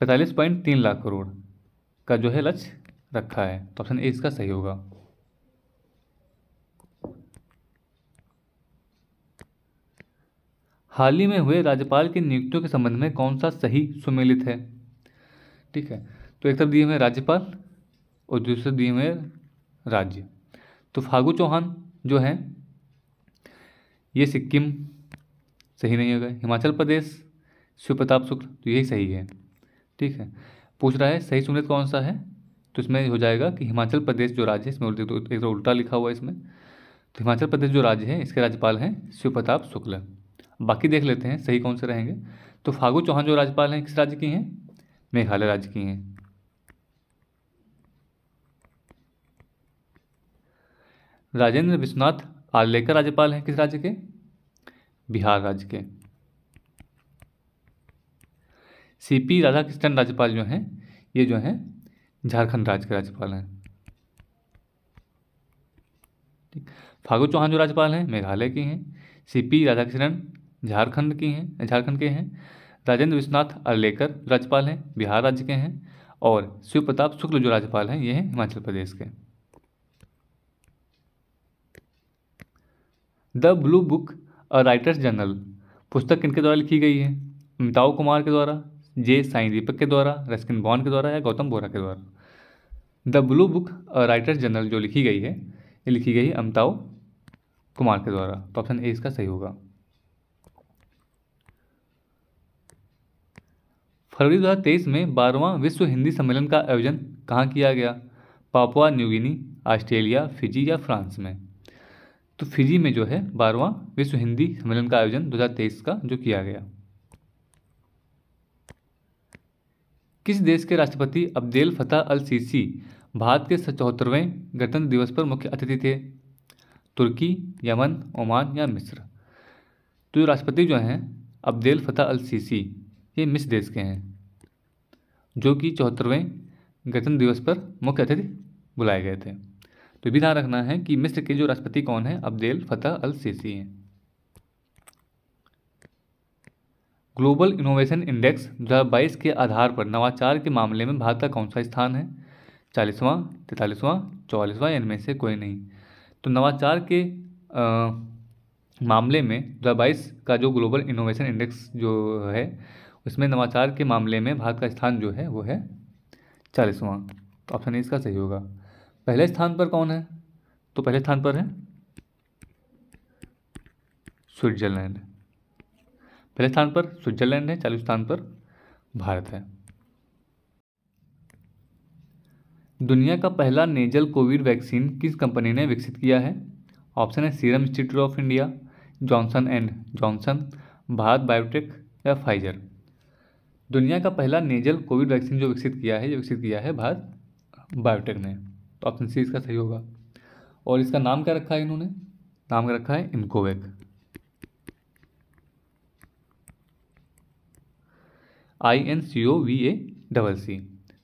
पैंतालीस पॉइंट तीन लाख करोड़ का जो है लक्ष्य रखा है तो ऑप्शन ए इसका सही होगा हाल ही में हुए राज्यपाल की नियुक्तियों के संबंध में कौन सा सही सुमेलित है ठीक है तो एक तरफ दिए हुए राज्यपाल और दूसरे दिए हुए राज्य तो फागू चौहान जो है ये सिक्किम सही नहीं होगा हिमाचल प्रदेश शिव प्रताप शुक्ल तो यही सही है ठीक है पूछ रहा है सही सुमेलित कौन सा है तो इसमें हो जाएगा कि हिमाचल प्रदेश जो राज्य है इसमें तो एक तो उल्टा लिखा हुआ है इसमें तो हिमाचल प्रदेश जो राज्य है इसके राज्यपाल हैं शिव प्रताप शुक्ल बाकी देख लेते हैं सही कौन से रहेंगे तो फागु चौहान जो राज्यपाल हैं किस राज्य की हैं मेघालय राज्य की हैं राजेंद्र विश्वनाथ आलेकर राज्यपाल हैं किस राज्य के बिहार राज्य के सीपी राधाकृष्णन राज्यपाल जो हैं ये जो हैं झारखंड राज्य के राज्यपाल हैं फागु फागू चौहान जो राज्यपाल हैं मेघालय के हैं सीपी राधाकृष्णन झारखंड की हैं झारखंड के हैं राजेंद्र विश्वनाथ अर्लेकर राज्यपाल हैं बिहार राज्य के हैं और शिव प्रताप शुक्ल जो राज्यपाल हैं ये हैं हिमाचल प्रदेश के the blue book a writer's journal पुस्तक किनके द्वारा लिखी गई है अमिताव कुमार के द्वारा जे साई दीपक के द्वारा रस्किन बॉन के द्वारा या गौतम बोरा के द्वारा the blue book a writer's journal जो लिखी गई है ये लिखी गई है अमिताव कुमार के द्वारा तो ऑप्शन ए इसका सही होगा फरवरी 2023 में बारहवां विश्व हिंदी सम्मेलन का आयोजन कहाँ किया गया पापुआ न्यूगिनी ऑस्ट्रेलिया फिजी या फ्रांस में तो फिजी में जो है बारहवां विश्व हिंदी सम्मेलन का आयोजन 2023 का जो किया गया किस देश के राष्ट्रपति Abdel Fattah al Sisi Bharat के चौहत्तरवें गणतंत्र दिवस पर मुख्य अतिथि थे तुर्की यमन ओमान या मिस्र तो राष्ट्रपति जो हैं अब्देल फतेह अल सीसी ये मिस देश के हैं जो कि चौहत्तरवें गणतंत्र दिवस पर मुख्य अतिथि बुलाए गए थे तो भी ध्यान रखना है कि मिस्र के जो राष्ट्रपति कौन है अब्देल फतेह अल सीसी हैं ग्लोबल इनोवेशन इंडेक्स 2022 के आधार पर नवाचार के मामले में भारत का कौन सा स्थान है चालीसवां तैंतालीसवां चौवालीसवां इनमें से कोई नहीं तो नवाचार के आ, मामले में 2022 का जो ग्लोबल इनोवेशन इंडेक्स जो है उसमें नवाचार के मामले में भारत का स्थान जो है वो है चालीसवां तो ऑप्शन इसका सही होगा पहले स्थान पर कौन है तो पहले स्थान पर है स्विट्जरलैंड पहले स्थान पर स्विट्जरलैंड है चालीस स्थान पर भारत है दुनिया का पहला नेजल कोविड वैक्सीन किस कंपनी ने विकसित किया है ऑप्शन है Serum Institute of India Johnson and Johnson Bharat Biotech या फाइजर दुनिया का पहला नेजल कोविड वैक्सीन जो विकसित किया है ये विकसित किया है भारत बायोटेक ने तो ऑप्शन सी इसका सही होगा और इसका नाम क्या रखा है इन्होंने नाम क्या रखा है Incovacc I N C O V A double C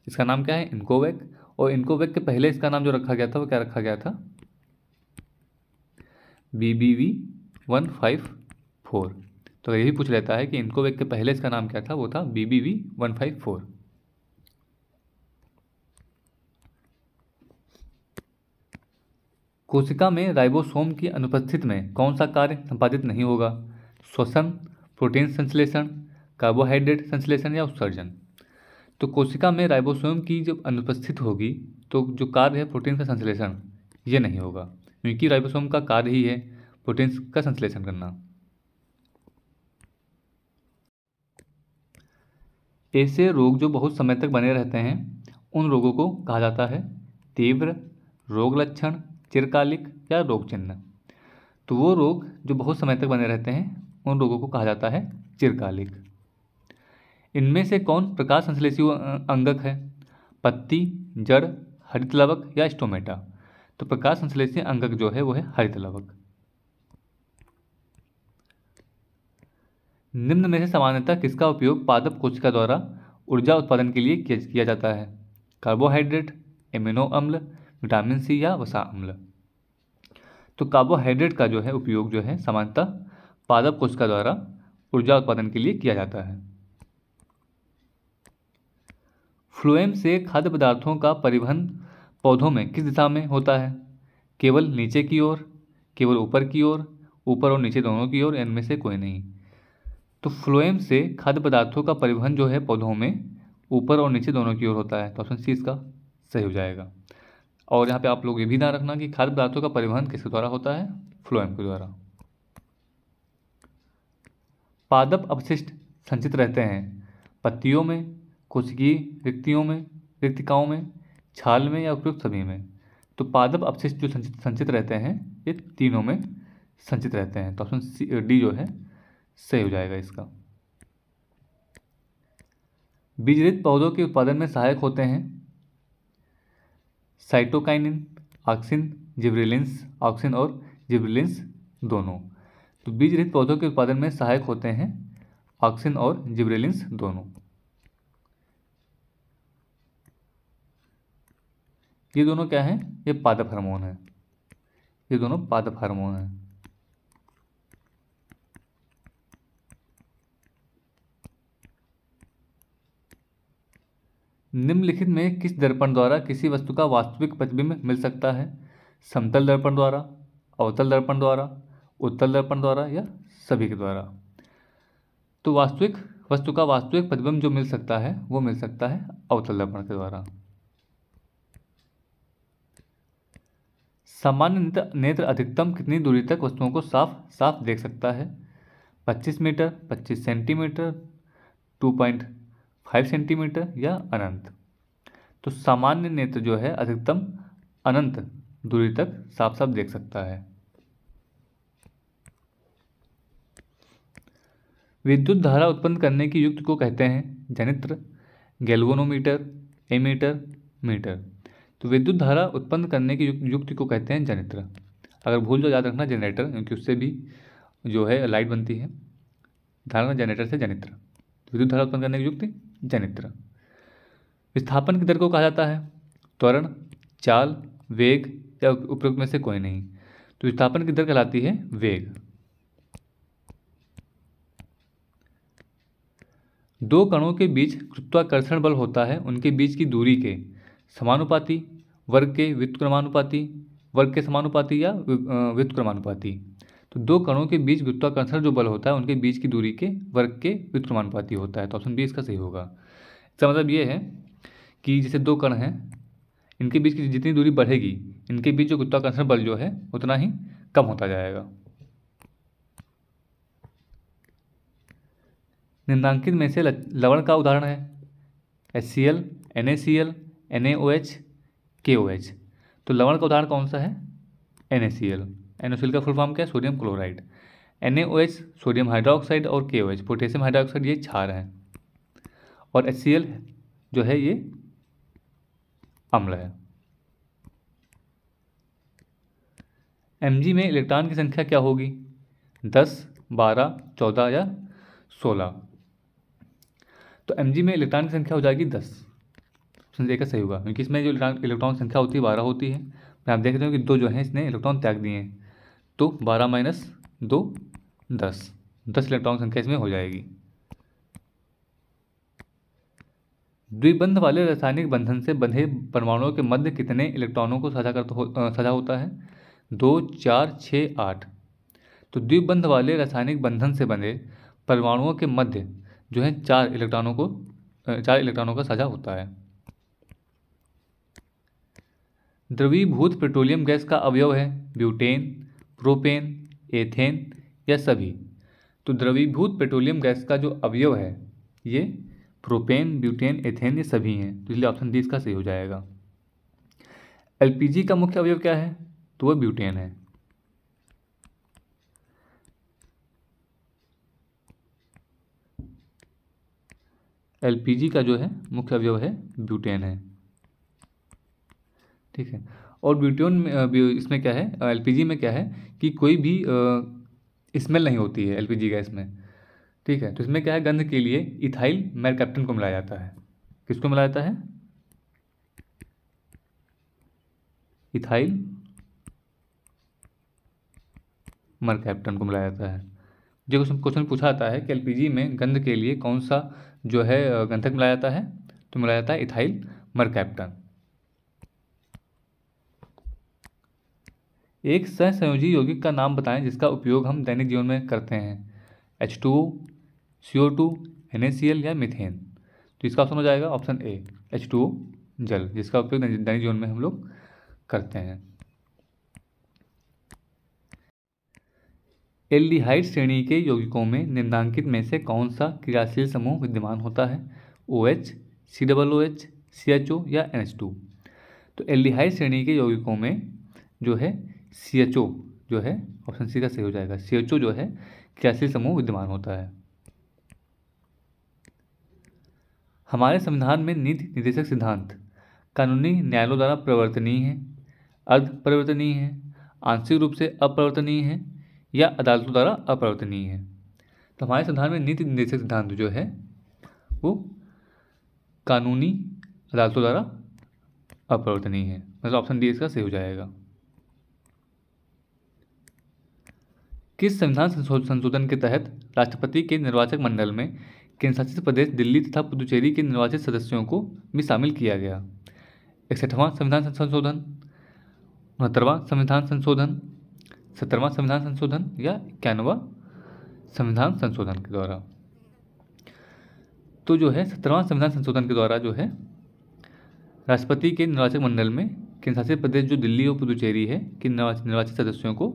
इसका नाम क्या है इनकोवेक और इनकोवेक के पहले इसका नाम जो रखा गया था वो क्या रखा गया था B B V one five four तो यही पूछ लेता है कि इनको वेग के पहले इसका नाम क्या था वो था B B V one five four कोशिका में राइबोसोम की अनुपस्थित में कौन सा कार्य संपादित नहीं होगा श्वसन प्रोटीन संश्लेषण कार्बोहाइड्रेट संश्लेषण या उत्सर्जन तो कोशिका में राइबोसोम की जब अनुपस्थित होगी तो जो कार्य है प्रोटीन का संश्लेषण ये नहीं होगा क्योंकि राइबोसोम का कार्य ही है प्रोटीन्स का संश्लेषण करना ऐसे रोग जो बहुत समय तक बने रहते हैं उन रोगों को कहा जाता है तीव्र रोग लक्षण चिरकालिक या रोग चिन्ह तो वो रोग जो बहुत समय तक बने रहते हैं उन रोगों को कहा जाता है चिरकालिक इनमें से कौन प्रकाश संश्लेषी अंगक है पत्ती जड़ हरित लवक या स्टोमेटा तो प्रकाश संश्लेषी अंगक जो है वो है हरित लवक निम्न में से सामान्यतः किसका उपयोग पादप कोशिका द्वारा ऊर्जा उत्पादन के लिए किया जाता है कार्बोहाइड्रेट एमिनो अम्ल विटामिन सी या वसा अम्ल तो कार्बोहाइड्रेट का जो है उपयोग जो है सामान्यतः पादप कोशिका द्वारा ऊर्जा उत्पादन के लिए किया जाता है फ्लोएम से खाद्य पदार्थों का परिवहन पौधों में किस दिशा में होता है केवल नीचे की ओर केवल ऊपर की ओर ऊपर और नीचे दोनों की ओर इनमें से कोई नहीं तो फ्लोएम से खाद्य पदार्थों का परिवहन जो है पौधों में ऊपर और नीचे दोनों की ओर होता है तो ऑप्शन सी इसका सही हो जाएगा और यहाँ पे आप लोग ये भी ध्यान रखना कि खाद्य पदार्थों का परिवहन किसके द्वारा होता है फ्लोएम के द्वारा पादप अपशिष्ट संचित रहते हैं पत्तियों में कोशिकीय रिक्तियों में रिक्तिकाओं में छाल में या उपयुक्त सभी में तो पादप अपशिष्ट जो संचित रहते हैं ये तीनों में संचित रहते हैं तो ऑप्शन सी डी जो है सही हो हम्म। जाएगा इसका बीजरित पौधों के उत्पादन में सहायक होते हैं साइटोकाइनिन ऑक्सिन जिब्रिलिन्स ऑक्सिन और जिब्रिलिंस दोनों तो रहित पौधों के उत्पादन में सहायक होते हैं ऑक्सिन और जिब्रिलिंस दोनों ये दोनों क्या हैं ये पादप हार्मोन है ये दोनों पादप हार्मोन है निम्नलिखित में किस दर्पण द्वारा किसी वस्तु का वास्तविक प्रतिबिंब मिल सकता है समतल दर्पण द्वारा अवतल दर्पण द्वारा उत्तल दर्पण द्वारा या सभी के द्वारा तो वास्तविक वस्तु का वास्तविक प्रतिबिंब जो मिल सकता है वो मिल सकता है अवतल दर्पण के द्वारा सामान्य नेत्र अधिकतम कितनी दूरी तक वस्तुओं को साफ साफ देख सकता है 25 मीटर 25 सेंटीमीटर फाइव सेंटीमीटर या अनंत तो सामान्य नेत्र जो है अधिकतम अनंत दूरी तक साफ साफ देख सकता है विद्युत धारा उत्पन्न करने की युक्त को कहते हैं जनित्र गैल्वोनोमीटर एमीटर मीटर तो विद्युत धारा उत्पन्न करने की युक्त को कहते हैं जनित्र अगर भूल जाओ याद रखना जनरेटर क्योंकि उससे भी जो है लाइट बनती है धारणा जनरेटर से जनित्र विद्युत धारा उत्पन्न करने की युक्ति जनित्र विस्थापन की दर को कहा जाता है त्वरण चाल वेग या उपयोग में से कोई नहीं तो विस्थापन की दर कहलाती है वेग दो कणों के बीच गुरुत्वाकर्षण बल होता है उनके बीच की दूरी के समानुपाती वर्ग के वित्त क्रमानुपाति वर्ग के समानुपाती या वित्त क्रमानुपाति तो दो कणों के बीच गुरुत्वाकर्षण जो बल होता है उनके बीच की दूरी के वर्ग के व्युत्क्रमानुपाती होता है तो ऑप्शन बी इसका सही होगा इसका मतलब ये है कि जैसे दो कण हैं इनके बीच की जितनी दूरी बढ़ेगी इनके बीच जो गुरुत्वाकर्षण बल जो है उतना ही कम होता जाएगा निम्नांकित में से लवण का उदाहरण है H C L N A C L N A O H K O H तो लवण का उदाहरण कौन सा है एन ए सी एल एनोसिल का फुल फॉर्म क्या है sodium chloride N sodium hydroxide और के पोटेशियम हाइड्रोक्साइड ये छार हैं और एच जो है ये अम्ल है एम में इलेक्ट्रॉन की संख्या क्या होगी दस बारह चौदह या सोलह तो एम में इलेक्ट्रॉन की संख्या हो जाएगी दस ऑप्शन देखा सही होगा क्योंकि इसमें जो इलेक्ट्रॉन इलेक्ट्रॉन संख्या होती है बारह होती है आप देख रहे हो कि दो जो हैं इसने इलेक्ट्रॉन त्याग दिए हैं तो बारह माइनस दो दस दस इलेक्ट्रॉन संख्या इसमें हो जाएगी द्विबंध वाले रासायनिक बंधन से बंधे परमाणुओं के मध्य कितने इलेक्ट्रॉनों को साझा कर हो, साझा होता है दो चार छः आठ तो द्विबंध वाले रासायनिक बंधन से बंधे परमाणुओं के मध्य जो है चार इलेक्ट्रॉनों को चार इलेक्ट्रॉनों का साझा होता है द्रवीभूत पेट्रोलियम गैस का अवयव है ब्यूटेन प्रोपेन एथेन या सभी तो द्रवीभूत पेट्रोलियम गैस का जो अवयव है ये प्रोपेन ब्यूटेन एथेन ये सभी हैं तो इसलिए ऑप्शन डी इसका सही हो जाएगा एलपीजी का मुख्य अवयव क्या है तो वह ब्यूटेन है एलपीजी का जो है मुख्य अवयव है ब्यूटेन है ठीक है और ब्यूटियन में इसमें क्या है एलपीजी में क्या है कि कोई भी स्मेल नहीं होती है एलपीजी गैस में ठीक है तो इसमें क्या है गंध के लिए इथाइल मैरकैप्टन को मिलाया जाता है किसको मिलाया जाता है इथाइल मरकैप्टन को मिलाया जाता है जो क्वेश्चन क्वेश्चन पूछा जाता है कि एलपीजी में गंध के लिए कौन सा जो है गंधक मिलाया जाता है तो मिलाया जाता है इथाइल मरकैप्टन एक सहसंयोजी यौगिक का नाम बताएं जिसका उपयोग हम दैनिक जीवन में करते हैं H two C O two N C L या मिथेन तो इसका ऑप्शन हो जाएगा ऑप्शन ए एच टू जल जिसका उपयोग दैनिक जीवन में हम लोग करते हैं एल्डिहाइड श्रेणी के यौगिकों में निम्नांकित में से कौन सा क्रियाशील समूह विद्यमान होता है O H C double O H C H O या एन एच टू तो एल्डिहाइड श्रेणी के यौगिकों में जो है सी एच ओ जो है ऑप्शन सी का सही हो जाएगा सी एच ओ जो है क्रियाशील समूह विद्यमान होता है हमारे संविधान में नीति निदेशक सिद्धांत कानूनी न्यायालयों द्वारा परिवर्तनीय है अर्ध परिवर्तनीय है आंशिक रूप से अपरिवर्तनीय है या अदालतों द्वारा अपरिवर्तनीय है तो हमारे संविधान में नीति निदेशक सिद्धांत जो है वो कानूनी अदालतों द्वारा अपरिवर्तनीय है मतलब ऑप्शन डी इसका सही हो जाएगा किस संविधान संशोधन के तहत राष्ट्रपति के निर्वाचक मंडल में केंद्रशासित प्रदेश दिल्ली तथा पुदुचेरी के निर्वाचित सदस्यों को भी शामिल किया गया इकसठवां संविधान संशोधन उनहत्तरवां संविधान संशोधन सत्तरवां संविधान संशोधन या इक्यानवा संविधान संशोधन के द्वारा तो जो है सत्रहवां संविधान संशोधन के द्वारा जो है राष्ट्रपति के निर्वाचक मंडल में केंद्रशासित प्रदेश जो दिल्ली और पुदुचेरी है के निर्वाचित सदस्यों को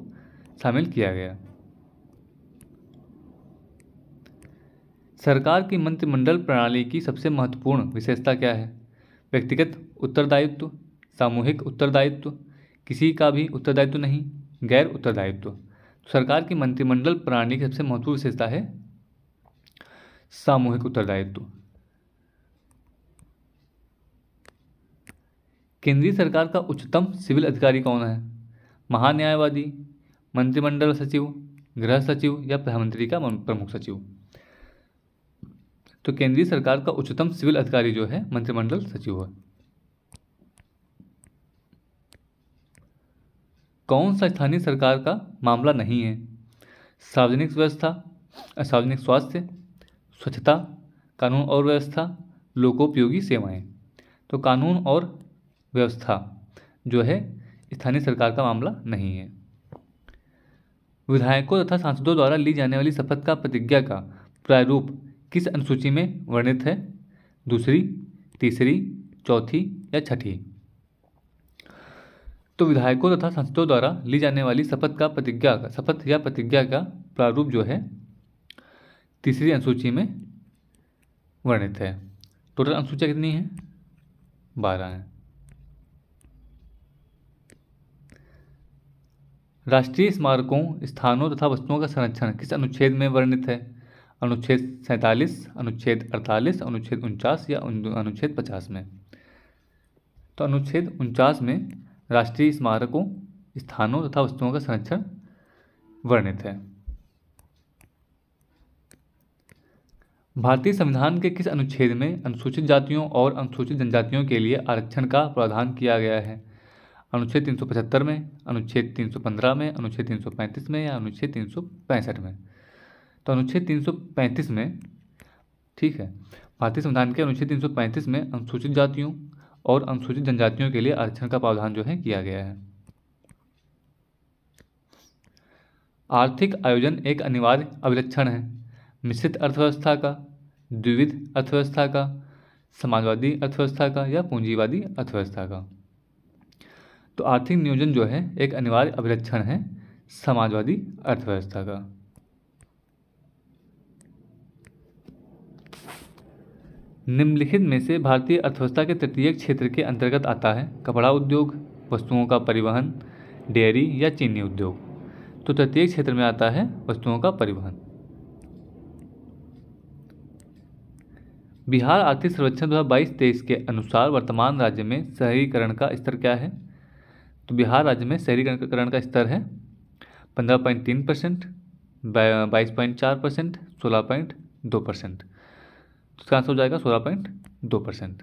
शामिल किया गया सरकार की मंत्रिमंडल प्रणाली की सबसे महत्वपूर्ण विशेषता क्या है व्यक्तिगत उत्तरदायित्व सामूहिक उत्तरदायित्व किसी का भी उत्तरदायित्व नहीं गैर उत्तरदायित्व तो सरकार की मंत्रिमंडल प्रणाली की सबसे महत्वपूर्ण विशेषता है सामूहिक उत्तरदायित्व केंद्रीय सरकार का उच्चतम सिविल अधिकारी कौन है महान्यायवादी मंत्रिमंडल सचिव गृह सचिव या प्रधानमंत्री का प्रमुख सचिव तो केंद्रीय सरकार का उच्चतम सिविल अधिकारी जो है मंत्रिमंडल सचिव है कौन सा स्थानीय सरकार का मामला नहीं है सार्वजनिक व्यवस्था सार्वजनिक स्वास्थ्य स्वच्छता कानून और व्यवस्था लोकोपयोगी सेवाएं तो कानून और व्यवस्था जो है स्थानीय सरकार का मामला नहीं है विधायकों तथा सांसदों द्वारा ली जाने वाली शपथ का प्रतिज्ञा का प्रारूप किस अनुसूची में वर्णित है दूसरी तीसरी चौथी या छठी तो विधायकों तथा संसदों द्वारा ली जाने वाली शपथ का प्रतिज्ञा का शपथ या प्रतिज्ञा का प्रारूप जो है तीसरी अनुसूची में वर्णित है टोटल अनुसूचियाँ कितनी हैं बारह हैं राष्ट्रीय स्मारकों स्थानों तथा वस्तुओं का संरक्षण किस अनुच्छेद में वर्णित है अनुच्छेद सैंतालीस अनुच्छेद अड़तालीस अनुच्छेद उनचास या अनुच्छेद पचास में तो अनुच्छेद उनचास में राष्ट्रीय स्मारकों स्थानों तथा वस्तुओं का संरक्षण वर्णित है भारतीय संविधान के किस अनुच्छेद में अनुसूचित जातियों और अनुसूचित जनजातियों के लिए आरक्षण का प्रावधान किया गया है अनुच्छेद 375 में अनुच्छेद 315 में अनुच्छेद 335 में या अनुच्छेद 365 में तो अनुच्छेद 335 में ठीक है भारतीय संविधान के अनुच्छेद 335 में अनुसूचित जातियों और अनुसूचित जनजातियों के लिए आरक्षण का प्रावधान जो है किया गया है आर्थिक आयोजन एक अनिवार्य अभिलक्षण है मिश्रित अर्थव्यवस्था का द्विविध अर्थव्यवस्था का समाजवादी अर्थव्यवस्था का या पूंजीवादी अर्थव्यवस्था का तो आर्थिक नियोजन जो है एक अनिवार्य अभिलक्षण है समाजवादी अर्थव्यवस्था का निम्नलिखित में से भारतीय अर्थव्यवस्था के तृतीय क्षेत्र के अंतर्गत आता है कपड़ा उद्योग वस्तुओं का परिवहन डेयरी या चीनी उद्योग तो तृतीय क्षेत्र में आता है वस्तुओं का परिवहन बिहार आर्थिक सर्वेक्षण दो हज़ार के अनुसार वर्तमान राज्य में शहरीकरण का स्तर क्या है तो बिहार राज्य में शहरीकरण का स्तर है पंद्रह पॉइंट तीन परसेंट बाईस पॉइंट चार परसेंट सोलह पॉइंट दो परसेंट इसका तो आंसर हो जाएगा सोलह पॉइंट दो परसेंट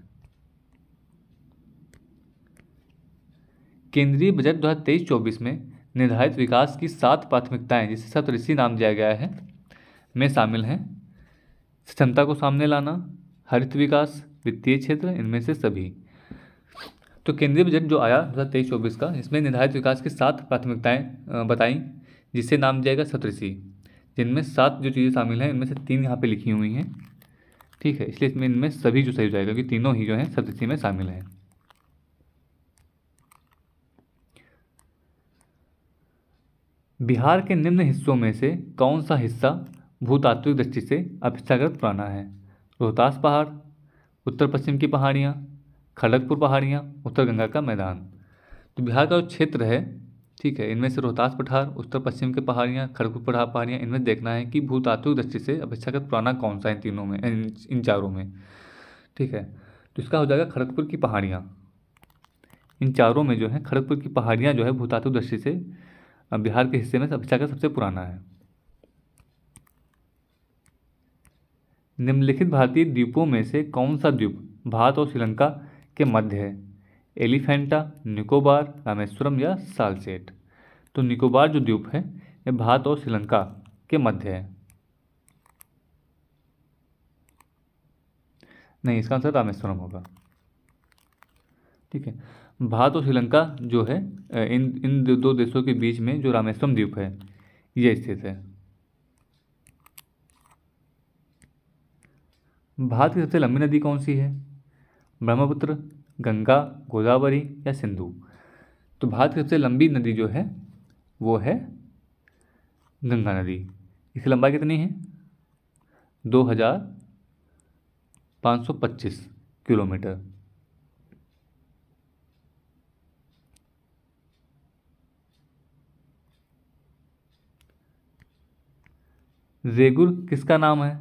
केंद्रीय बजट दो हज़ार तेईस चौबीस में निर्धारित विकास की सात प्राथमिकताएं जिसे सप्तऋषि नाम दिया गया है में शामिल हैं क्षमता को सामने लाना हरित विकास वित्तीय क्षेत्र इनमें से सभी तो केंद्रीय बजट जो आया दो हज़ार तेईस चौबीस का इसमें निर्धारित विकास की सात प्राथमिकताएं बताई जिसे नाम दिया गया सतृषि जिनमें सात जो चीज़ें शामिल हैं इनमें से तीन यहाँ पे लिखी हुई हैं ठीक है इसलिए इसमें इनमें सभी जो सही हो जाएगा क्योंकि तीनों ही जो है सदस्य में शामिल हैं बिहार के निम्न हिस्सों में से कौन सा हिस्सा भूतात्विक दृष्टि से अपेक्षाकृत पुराना है रोहतास पहाड़ उत्तर पश्चिम की पहाड़ियाँ खड़गपुर पहाड़ियाँ उत्तर गंगा का मैदान तो बिहार का जो क्षेत्र है ठीक है इनमें से रोहतास पठार उत्तर पश्चिम के पहाड़ियाँ खड़गपुर पठार पहाड़ियाँ इनमें देखना है कि भूतात्विक दृष्टि से अपेक्षाकृत पुराना कौन सा है इन तीनों में इन, इन चारों में ठीक है तो इसका हो जाएगा खड़गपुर की पहाड़ियाँ इन चारों में जो है खड़गपुर की पहाड़ियाँ जो है भूतात्विक दृष्टि से बिहार के हिस्से में अपेक्षाकृत सबसे पुराना है निम्नलिखित भारतीय द्वीपों में से कौन सा द्वीप भारत और श्रीलंका के मध्य है एलिफेंटा निकोबार रामेश्वरम या सालसेट तो निकोबार जो द्वीप है ये भारत और श्रीलंका के मध्य है नहीं इसका आंसर रामेश्वरम होगा ठीक है भारत और श्रीलंका जो है इन इन दो देशों के बीच में जो रामेश्वरम द्वीप है ये स्थित है भारत की सबसे लंबी नदी कौन सी है ब्रह्मपुत्र गंगा गोदावरी या सिंधु तो भारत की सबसे लंबी नदी जो है वो है गंगा नदी इसकी लंबाई कितनी है दो हज़ार पाँच सौ पच्चीस किलोमीटर रेगुर किसका नाम है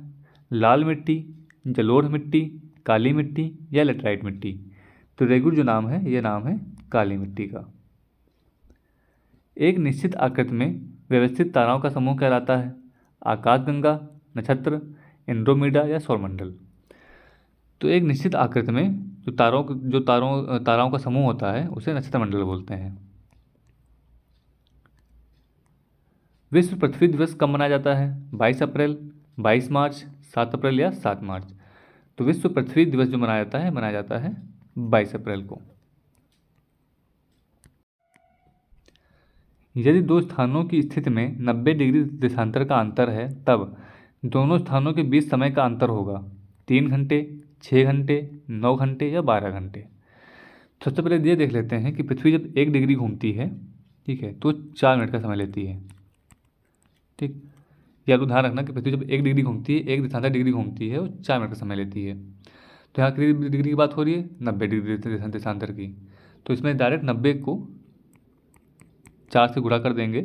लाल मिट्टी जलोढ़ मिट्टी काली मिट्टी या लेटराइट मिट्टी तो रेगुर जो नाम है ये नाम है काली मिट्टी का एक निश्चित आकृति में व्यवस्थित ताराओं का समूह कहलाता है आकाशगंगा नक्षत्र इंड्रोमीडा या सौरमंडल तो एक निश्चित आकृति में जो तारों जो तारों ताराओं का समूह होता है उसे नक्षत्र मंडल बोलते हैं विश्व पृथ्वी दिवस कब मनाया जाता है 22 अप्रैल 22 मार्च 7 अप्रैल या 7 मार्च तो विश्व पृथ्वी दिवस जो मनाया जाता है मनाया जाता है बाईस अप्रैल को यदि दो स्थानों की स्थिति में 90 डिग्री देशांतर का अंतर है तब दोनों स्थानों के बीच समय का अंतर होगा तीन घंटे छः घंटे नौ घंटे या बारह घंटे सबसे पहले ये देख लेते हैं कि पृथ्वी जब एक डिग्री घूमती है ठीक है तो चार मिनट का समय लेती है ठीक याद ध्यान रखना कि पृथ्वी जब एक डिग्री घूमती है एक दिशांतर डिग्री घूमती है वो चार मिनट का समय लेती है तो यहाँ कितनी डिग्री की बात हो रही है नब्बे डिग्री देशांतर की तो इसमें डायरेक्ट नब्बे को चार से गुड़ा कर देंगे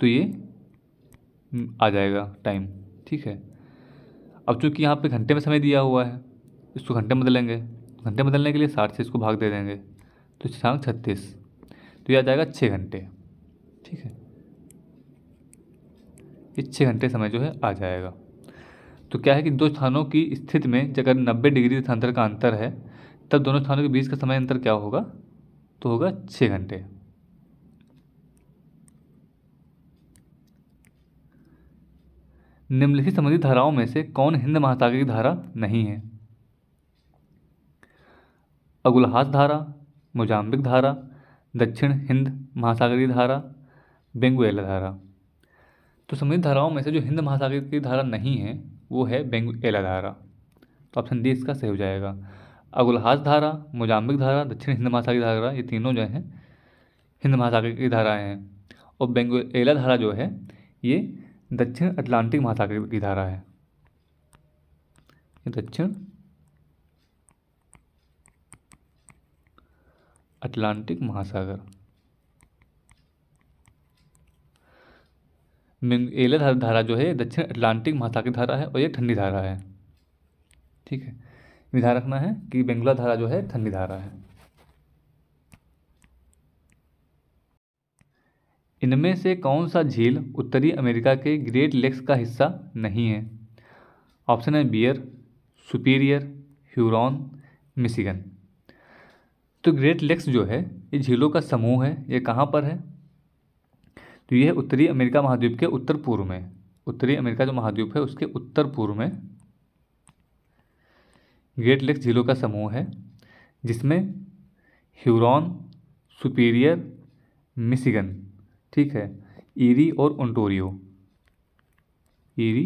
तो ये हम्म, आ जाएगा टाइम ठीक है अब चूंकि यहाँ पे घंटे में समय दिया हुआ है इसको घंटे में बदलेंगे घंटे बदलने के लिए साठ से इसको भाग दे देंगे तो शाम छत्तीस तो ये आ जाएगा छः घंटे ठीक है ये छः घंटे समय जो है आ जाएगा तो क्या है कि दो स्थानों की स्थिति में जगह नब्बे डिग्री स्थानांतर का अंतर है तब दोनों स्थानों के बीच का समय अंतर क्या होगा तो होगा छः घंटे निम्नलिखित संबंधित धाराओं में से कौन हिंद महासागर की धारा नहीं है अगुलहास धारा मोजाम्बिक धारा दक्षिण हिंद महासागरी धारा बेंगुएला धारा तो संबंधित धाराओं में से जो हिंद महासागर की धारा नहीं है वो है बेंगुएला धारा तो ऑप्शन डी इसका सही हो जाएगा अगुलहास धारा मोजाम्बिक धारा दक्षिण हिंद महासागर धारा ये तीनों जो हैं हिंद महासागर की धाराएँ हैं और बेंगुएला धारा जो है ये दक्षिण अटलांटिक महासागर की धारा है दक्षिण अटलांटिक महासागर बेंगेला धारा जो है दक्षिण अटलांटिक की धारा है और ये ठंडी धारा है ठीक है ये ध्यान रखना है कि बेंगुला धारा जो है ठंडी धारा है इनमें से कौन सा झील उत्तरी अमेरिका के ग्रेट लेक्स का हिस्सा नहीं है ऑप्शन है बियर सुपीरियर ह्यूरॉन मिशिगन तो ग्रेट लेक्स जो है ये झीलों का समूह है ये कहाँ पर है तो यह उत्तरी अमेरिका महाद्वीप के उत्तर पूर्व में उत्तरी अमेरिका जो महाद्वीप है उसके उत्तर पूर्व में ग्रेट लेक झीलों का समूह है जिसमें ह्यूरॉन सुपीरियर मिशिगन ठीक है ईरी और ओंटोरियो ईरी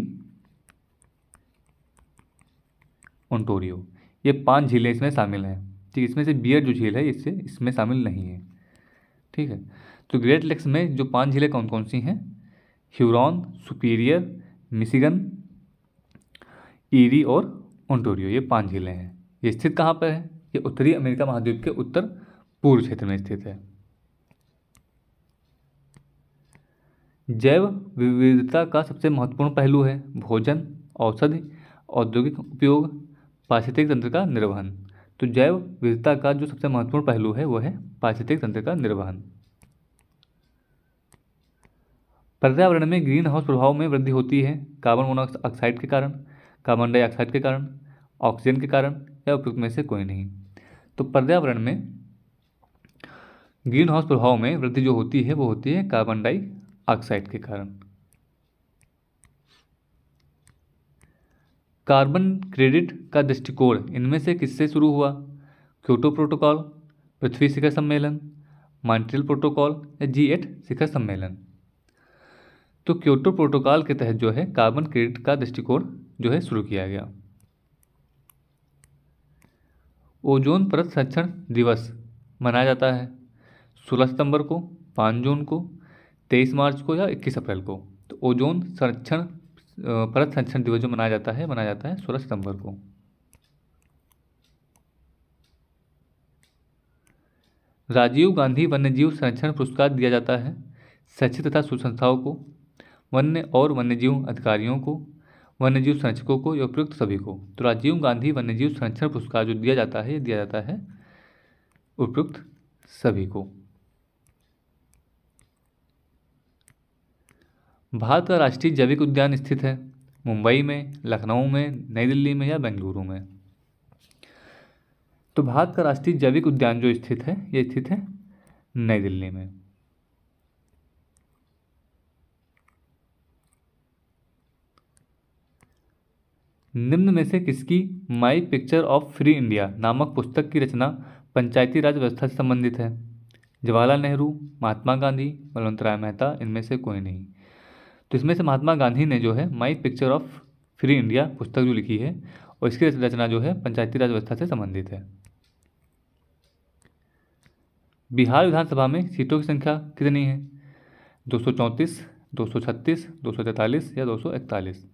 ओंटोरियो ये पांच झीलें इसमें शामिल हैं ठीक इसमें से बियर जो झील है इससे इसमें शामिल नहीं है ठीक है तो ग्रेट लेक्स में जो पांच झीलें कौन कौन सी हैं ह्यूरॉन सुपीरियर मिशिगन ईरी और ओंटोरियो ये पांच झीलें हैं ये स्थित कहाँ पर है ये उत्तरी अमेरिका महाद्वीप के उत्तर पूर्व क्षेत्र में स्थित है जैव विविधता का सबसे महत्वपूर्ण पहलू है भोजन औषधि औद्योगिक उपयोग पारिस्थितिक तंत्र का निर्वहन तो जैव विविधता का जो सबसे महत्वपूर्ण पहलू है वह है पारिस्थितिक तंत्र का निर्वहन पर्यावरण में ग्रीन हाउस प्रभाव में वृद्धि होती है कार्बन मोनोऑक्साइड के कारण कार्बन डाइऑक्साइड के कारण ऑक्सीजन के कारण या उपयुक्त में से कोई नहीं तो पर्यावरण में ग्रीन हाउस प्रभाव में वृद्धि जो होती है वो होती है कार्बन डाइऑक्साइड के कारण कार्बन क्रेडिट का दृष्टिकोण इनमें से किससे शुरू हुआ क्योटो प्रोटोकॉल पृथ्वी शिखर सम्मेलन मॉन्ट्रियल प्रोटोकॉल या जी एट शिखर सम्मेलन तो क्योटो प्रोटोकॉल के तहत जो है कार्बन क्रेडिट का दृष्टिकोण जो है शुरू किया गया ओजोन परत संरक्षण दिवस मनाया जाता है 16 सितंबर को 5 जून को 23 मार्च को या 21 अप्रैल को तो ओजोन संरक्षण परत संरक्षण दिवस जो मनाया जाता है मनाया जाता है 16 सितंबर को राजीव गांधी वन्यजीव संरक्षण पुरस्कार दिया जाता है शैक्षिक तथा सुसंस्थाओं को वन्य और वन्यजीव अधिकारियों को वन्यजीव संरक्षकों को या उपयुक्त सभी को तो राजीव गांधी वन्यजीव संरक्षण पुरस्कार जो दिया जाता है ये दिया जाता है उपयुक्त सभी को भारत का राष्ट्रीय जैविक उद्यान स्थित है मुंबई में लखनऊ में नई दिल्ली में या बेंगलुरु में तो भारत का राष्ट्रीय जैविक उद्यान जो स्थित है ये स्थित है नई दिल्ली में निम्न में से किसकी my picture of free India नामक पुस्तक की रचना पंचायती राज व्यवस्था से संबंधित है जवाहरलाल नेहरू महात्मा गांधी बलवंत राय मेहता इनमें से कोई नहीं तो इसमें से महात्मा गांधी ने जो है my picture of free India पुस्तक जो लिखी है और इसकी रचना जो है पंचायती राज व्यवस्था से संबंधित है बिहार विधानसभा में सीटों की संख्या कितनी है दो सौ चौंतीस दो सौ छत्तीस दो सौ तैंतालीस या दो सौ इकतालीस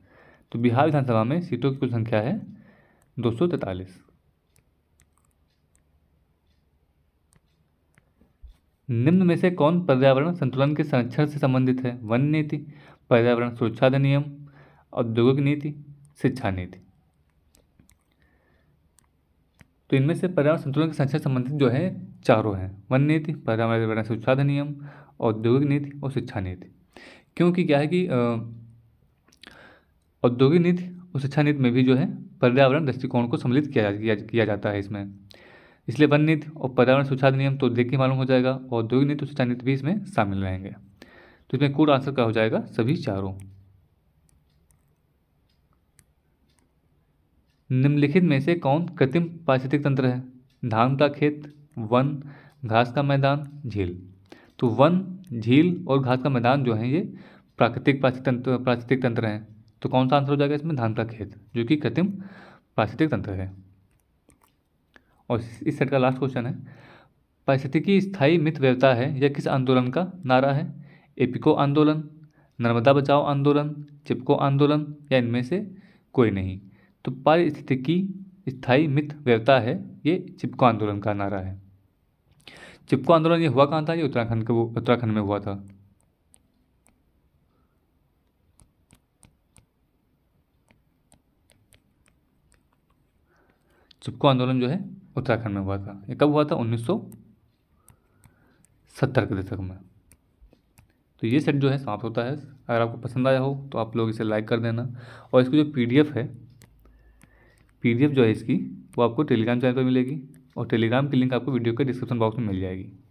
तो बिहार विधानसभा में सीटों की कुल संख्या है दो सौ तैतालीस निम्न में से कौन पर्यावरण संतुलन के संरक्षण से संबंधित है वन नीति पर्यावरण सुरक्षा अधिनियम औद्योगिक नीति शिक्षा नीति तो इनमें से पर्यावरण संतुलन के संरक्षण संबंधित जो है चारों हैं वन नीति पर्यावरण सुरक्षा अधिनियम औद्योगिक नीति और शिक्षा नीति क्योंकि क्या है कि आ, औद्योगिक नीति और शिक्षा नीति में भी जो है पर्यावरण दृष्टिकोण को सम्मिलित किया, किया किया जाता है इसमें इसलिए वन नीति और पर्यावरण सुरक्षा अधिनियम तो देख के मालूम हो जाएगा औद्योगिक नीति और शिक्षा नीति भी इसमें शामिल रहेंगे तो इसमें कूड आंसर क्या हो जाएगा सभी चारों निम्नलिखित में से कौन कृत्रिम पारिस्थितिक तंत्र है धान का खेत वन घास का मैदान झील तो वन झील और घास का मैदान जो है ये प्राकृतिक पारिस्थितिक तंत्र प्राकृतिक तंत्र हैं तो कौन सा आंसर हो जाएगा इसमें धान का खेत जो कि कृत्रिम पारिस्थितिक तंत्र है और इस सेट का लास्ट क्वेश्चन है पारिस्थितिकी स्थायी मित व्यवता है यह किस आंदोलन का नारा है एपिको आंदोलन नर्मदा बचाओ आंदोलन चिपको आंदोलन या इनमें से कोई नहीं तो पारिस्थितिकी स्थायी मित व्यवता है ये चिपको आंदोलन का नारा है चिपको आंदोलन ये हुआ कहाँ था ये उत्तराखंड के वो उत्तराखंड में हुआ था चिपको आंदोलन जो है उत्तराखंड में हुआ था ये कब हुआ था उन्नीस सत्तर के दशक में तो ये सेट जो है समाप्त होता है अगर आपको पसंद आया हो तो आप लोग इसे लाइक कर देना और इसकी जो पीडीएफ है पीडीएफ जो है इसकी वो आपको टेलीग्राम चैनल पर मिलेगी और टेलीग्राम की लिंक आपको वीडियो के डिस्क्रिप्शन बॉक्स में मिल जाएगी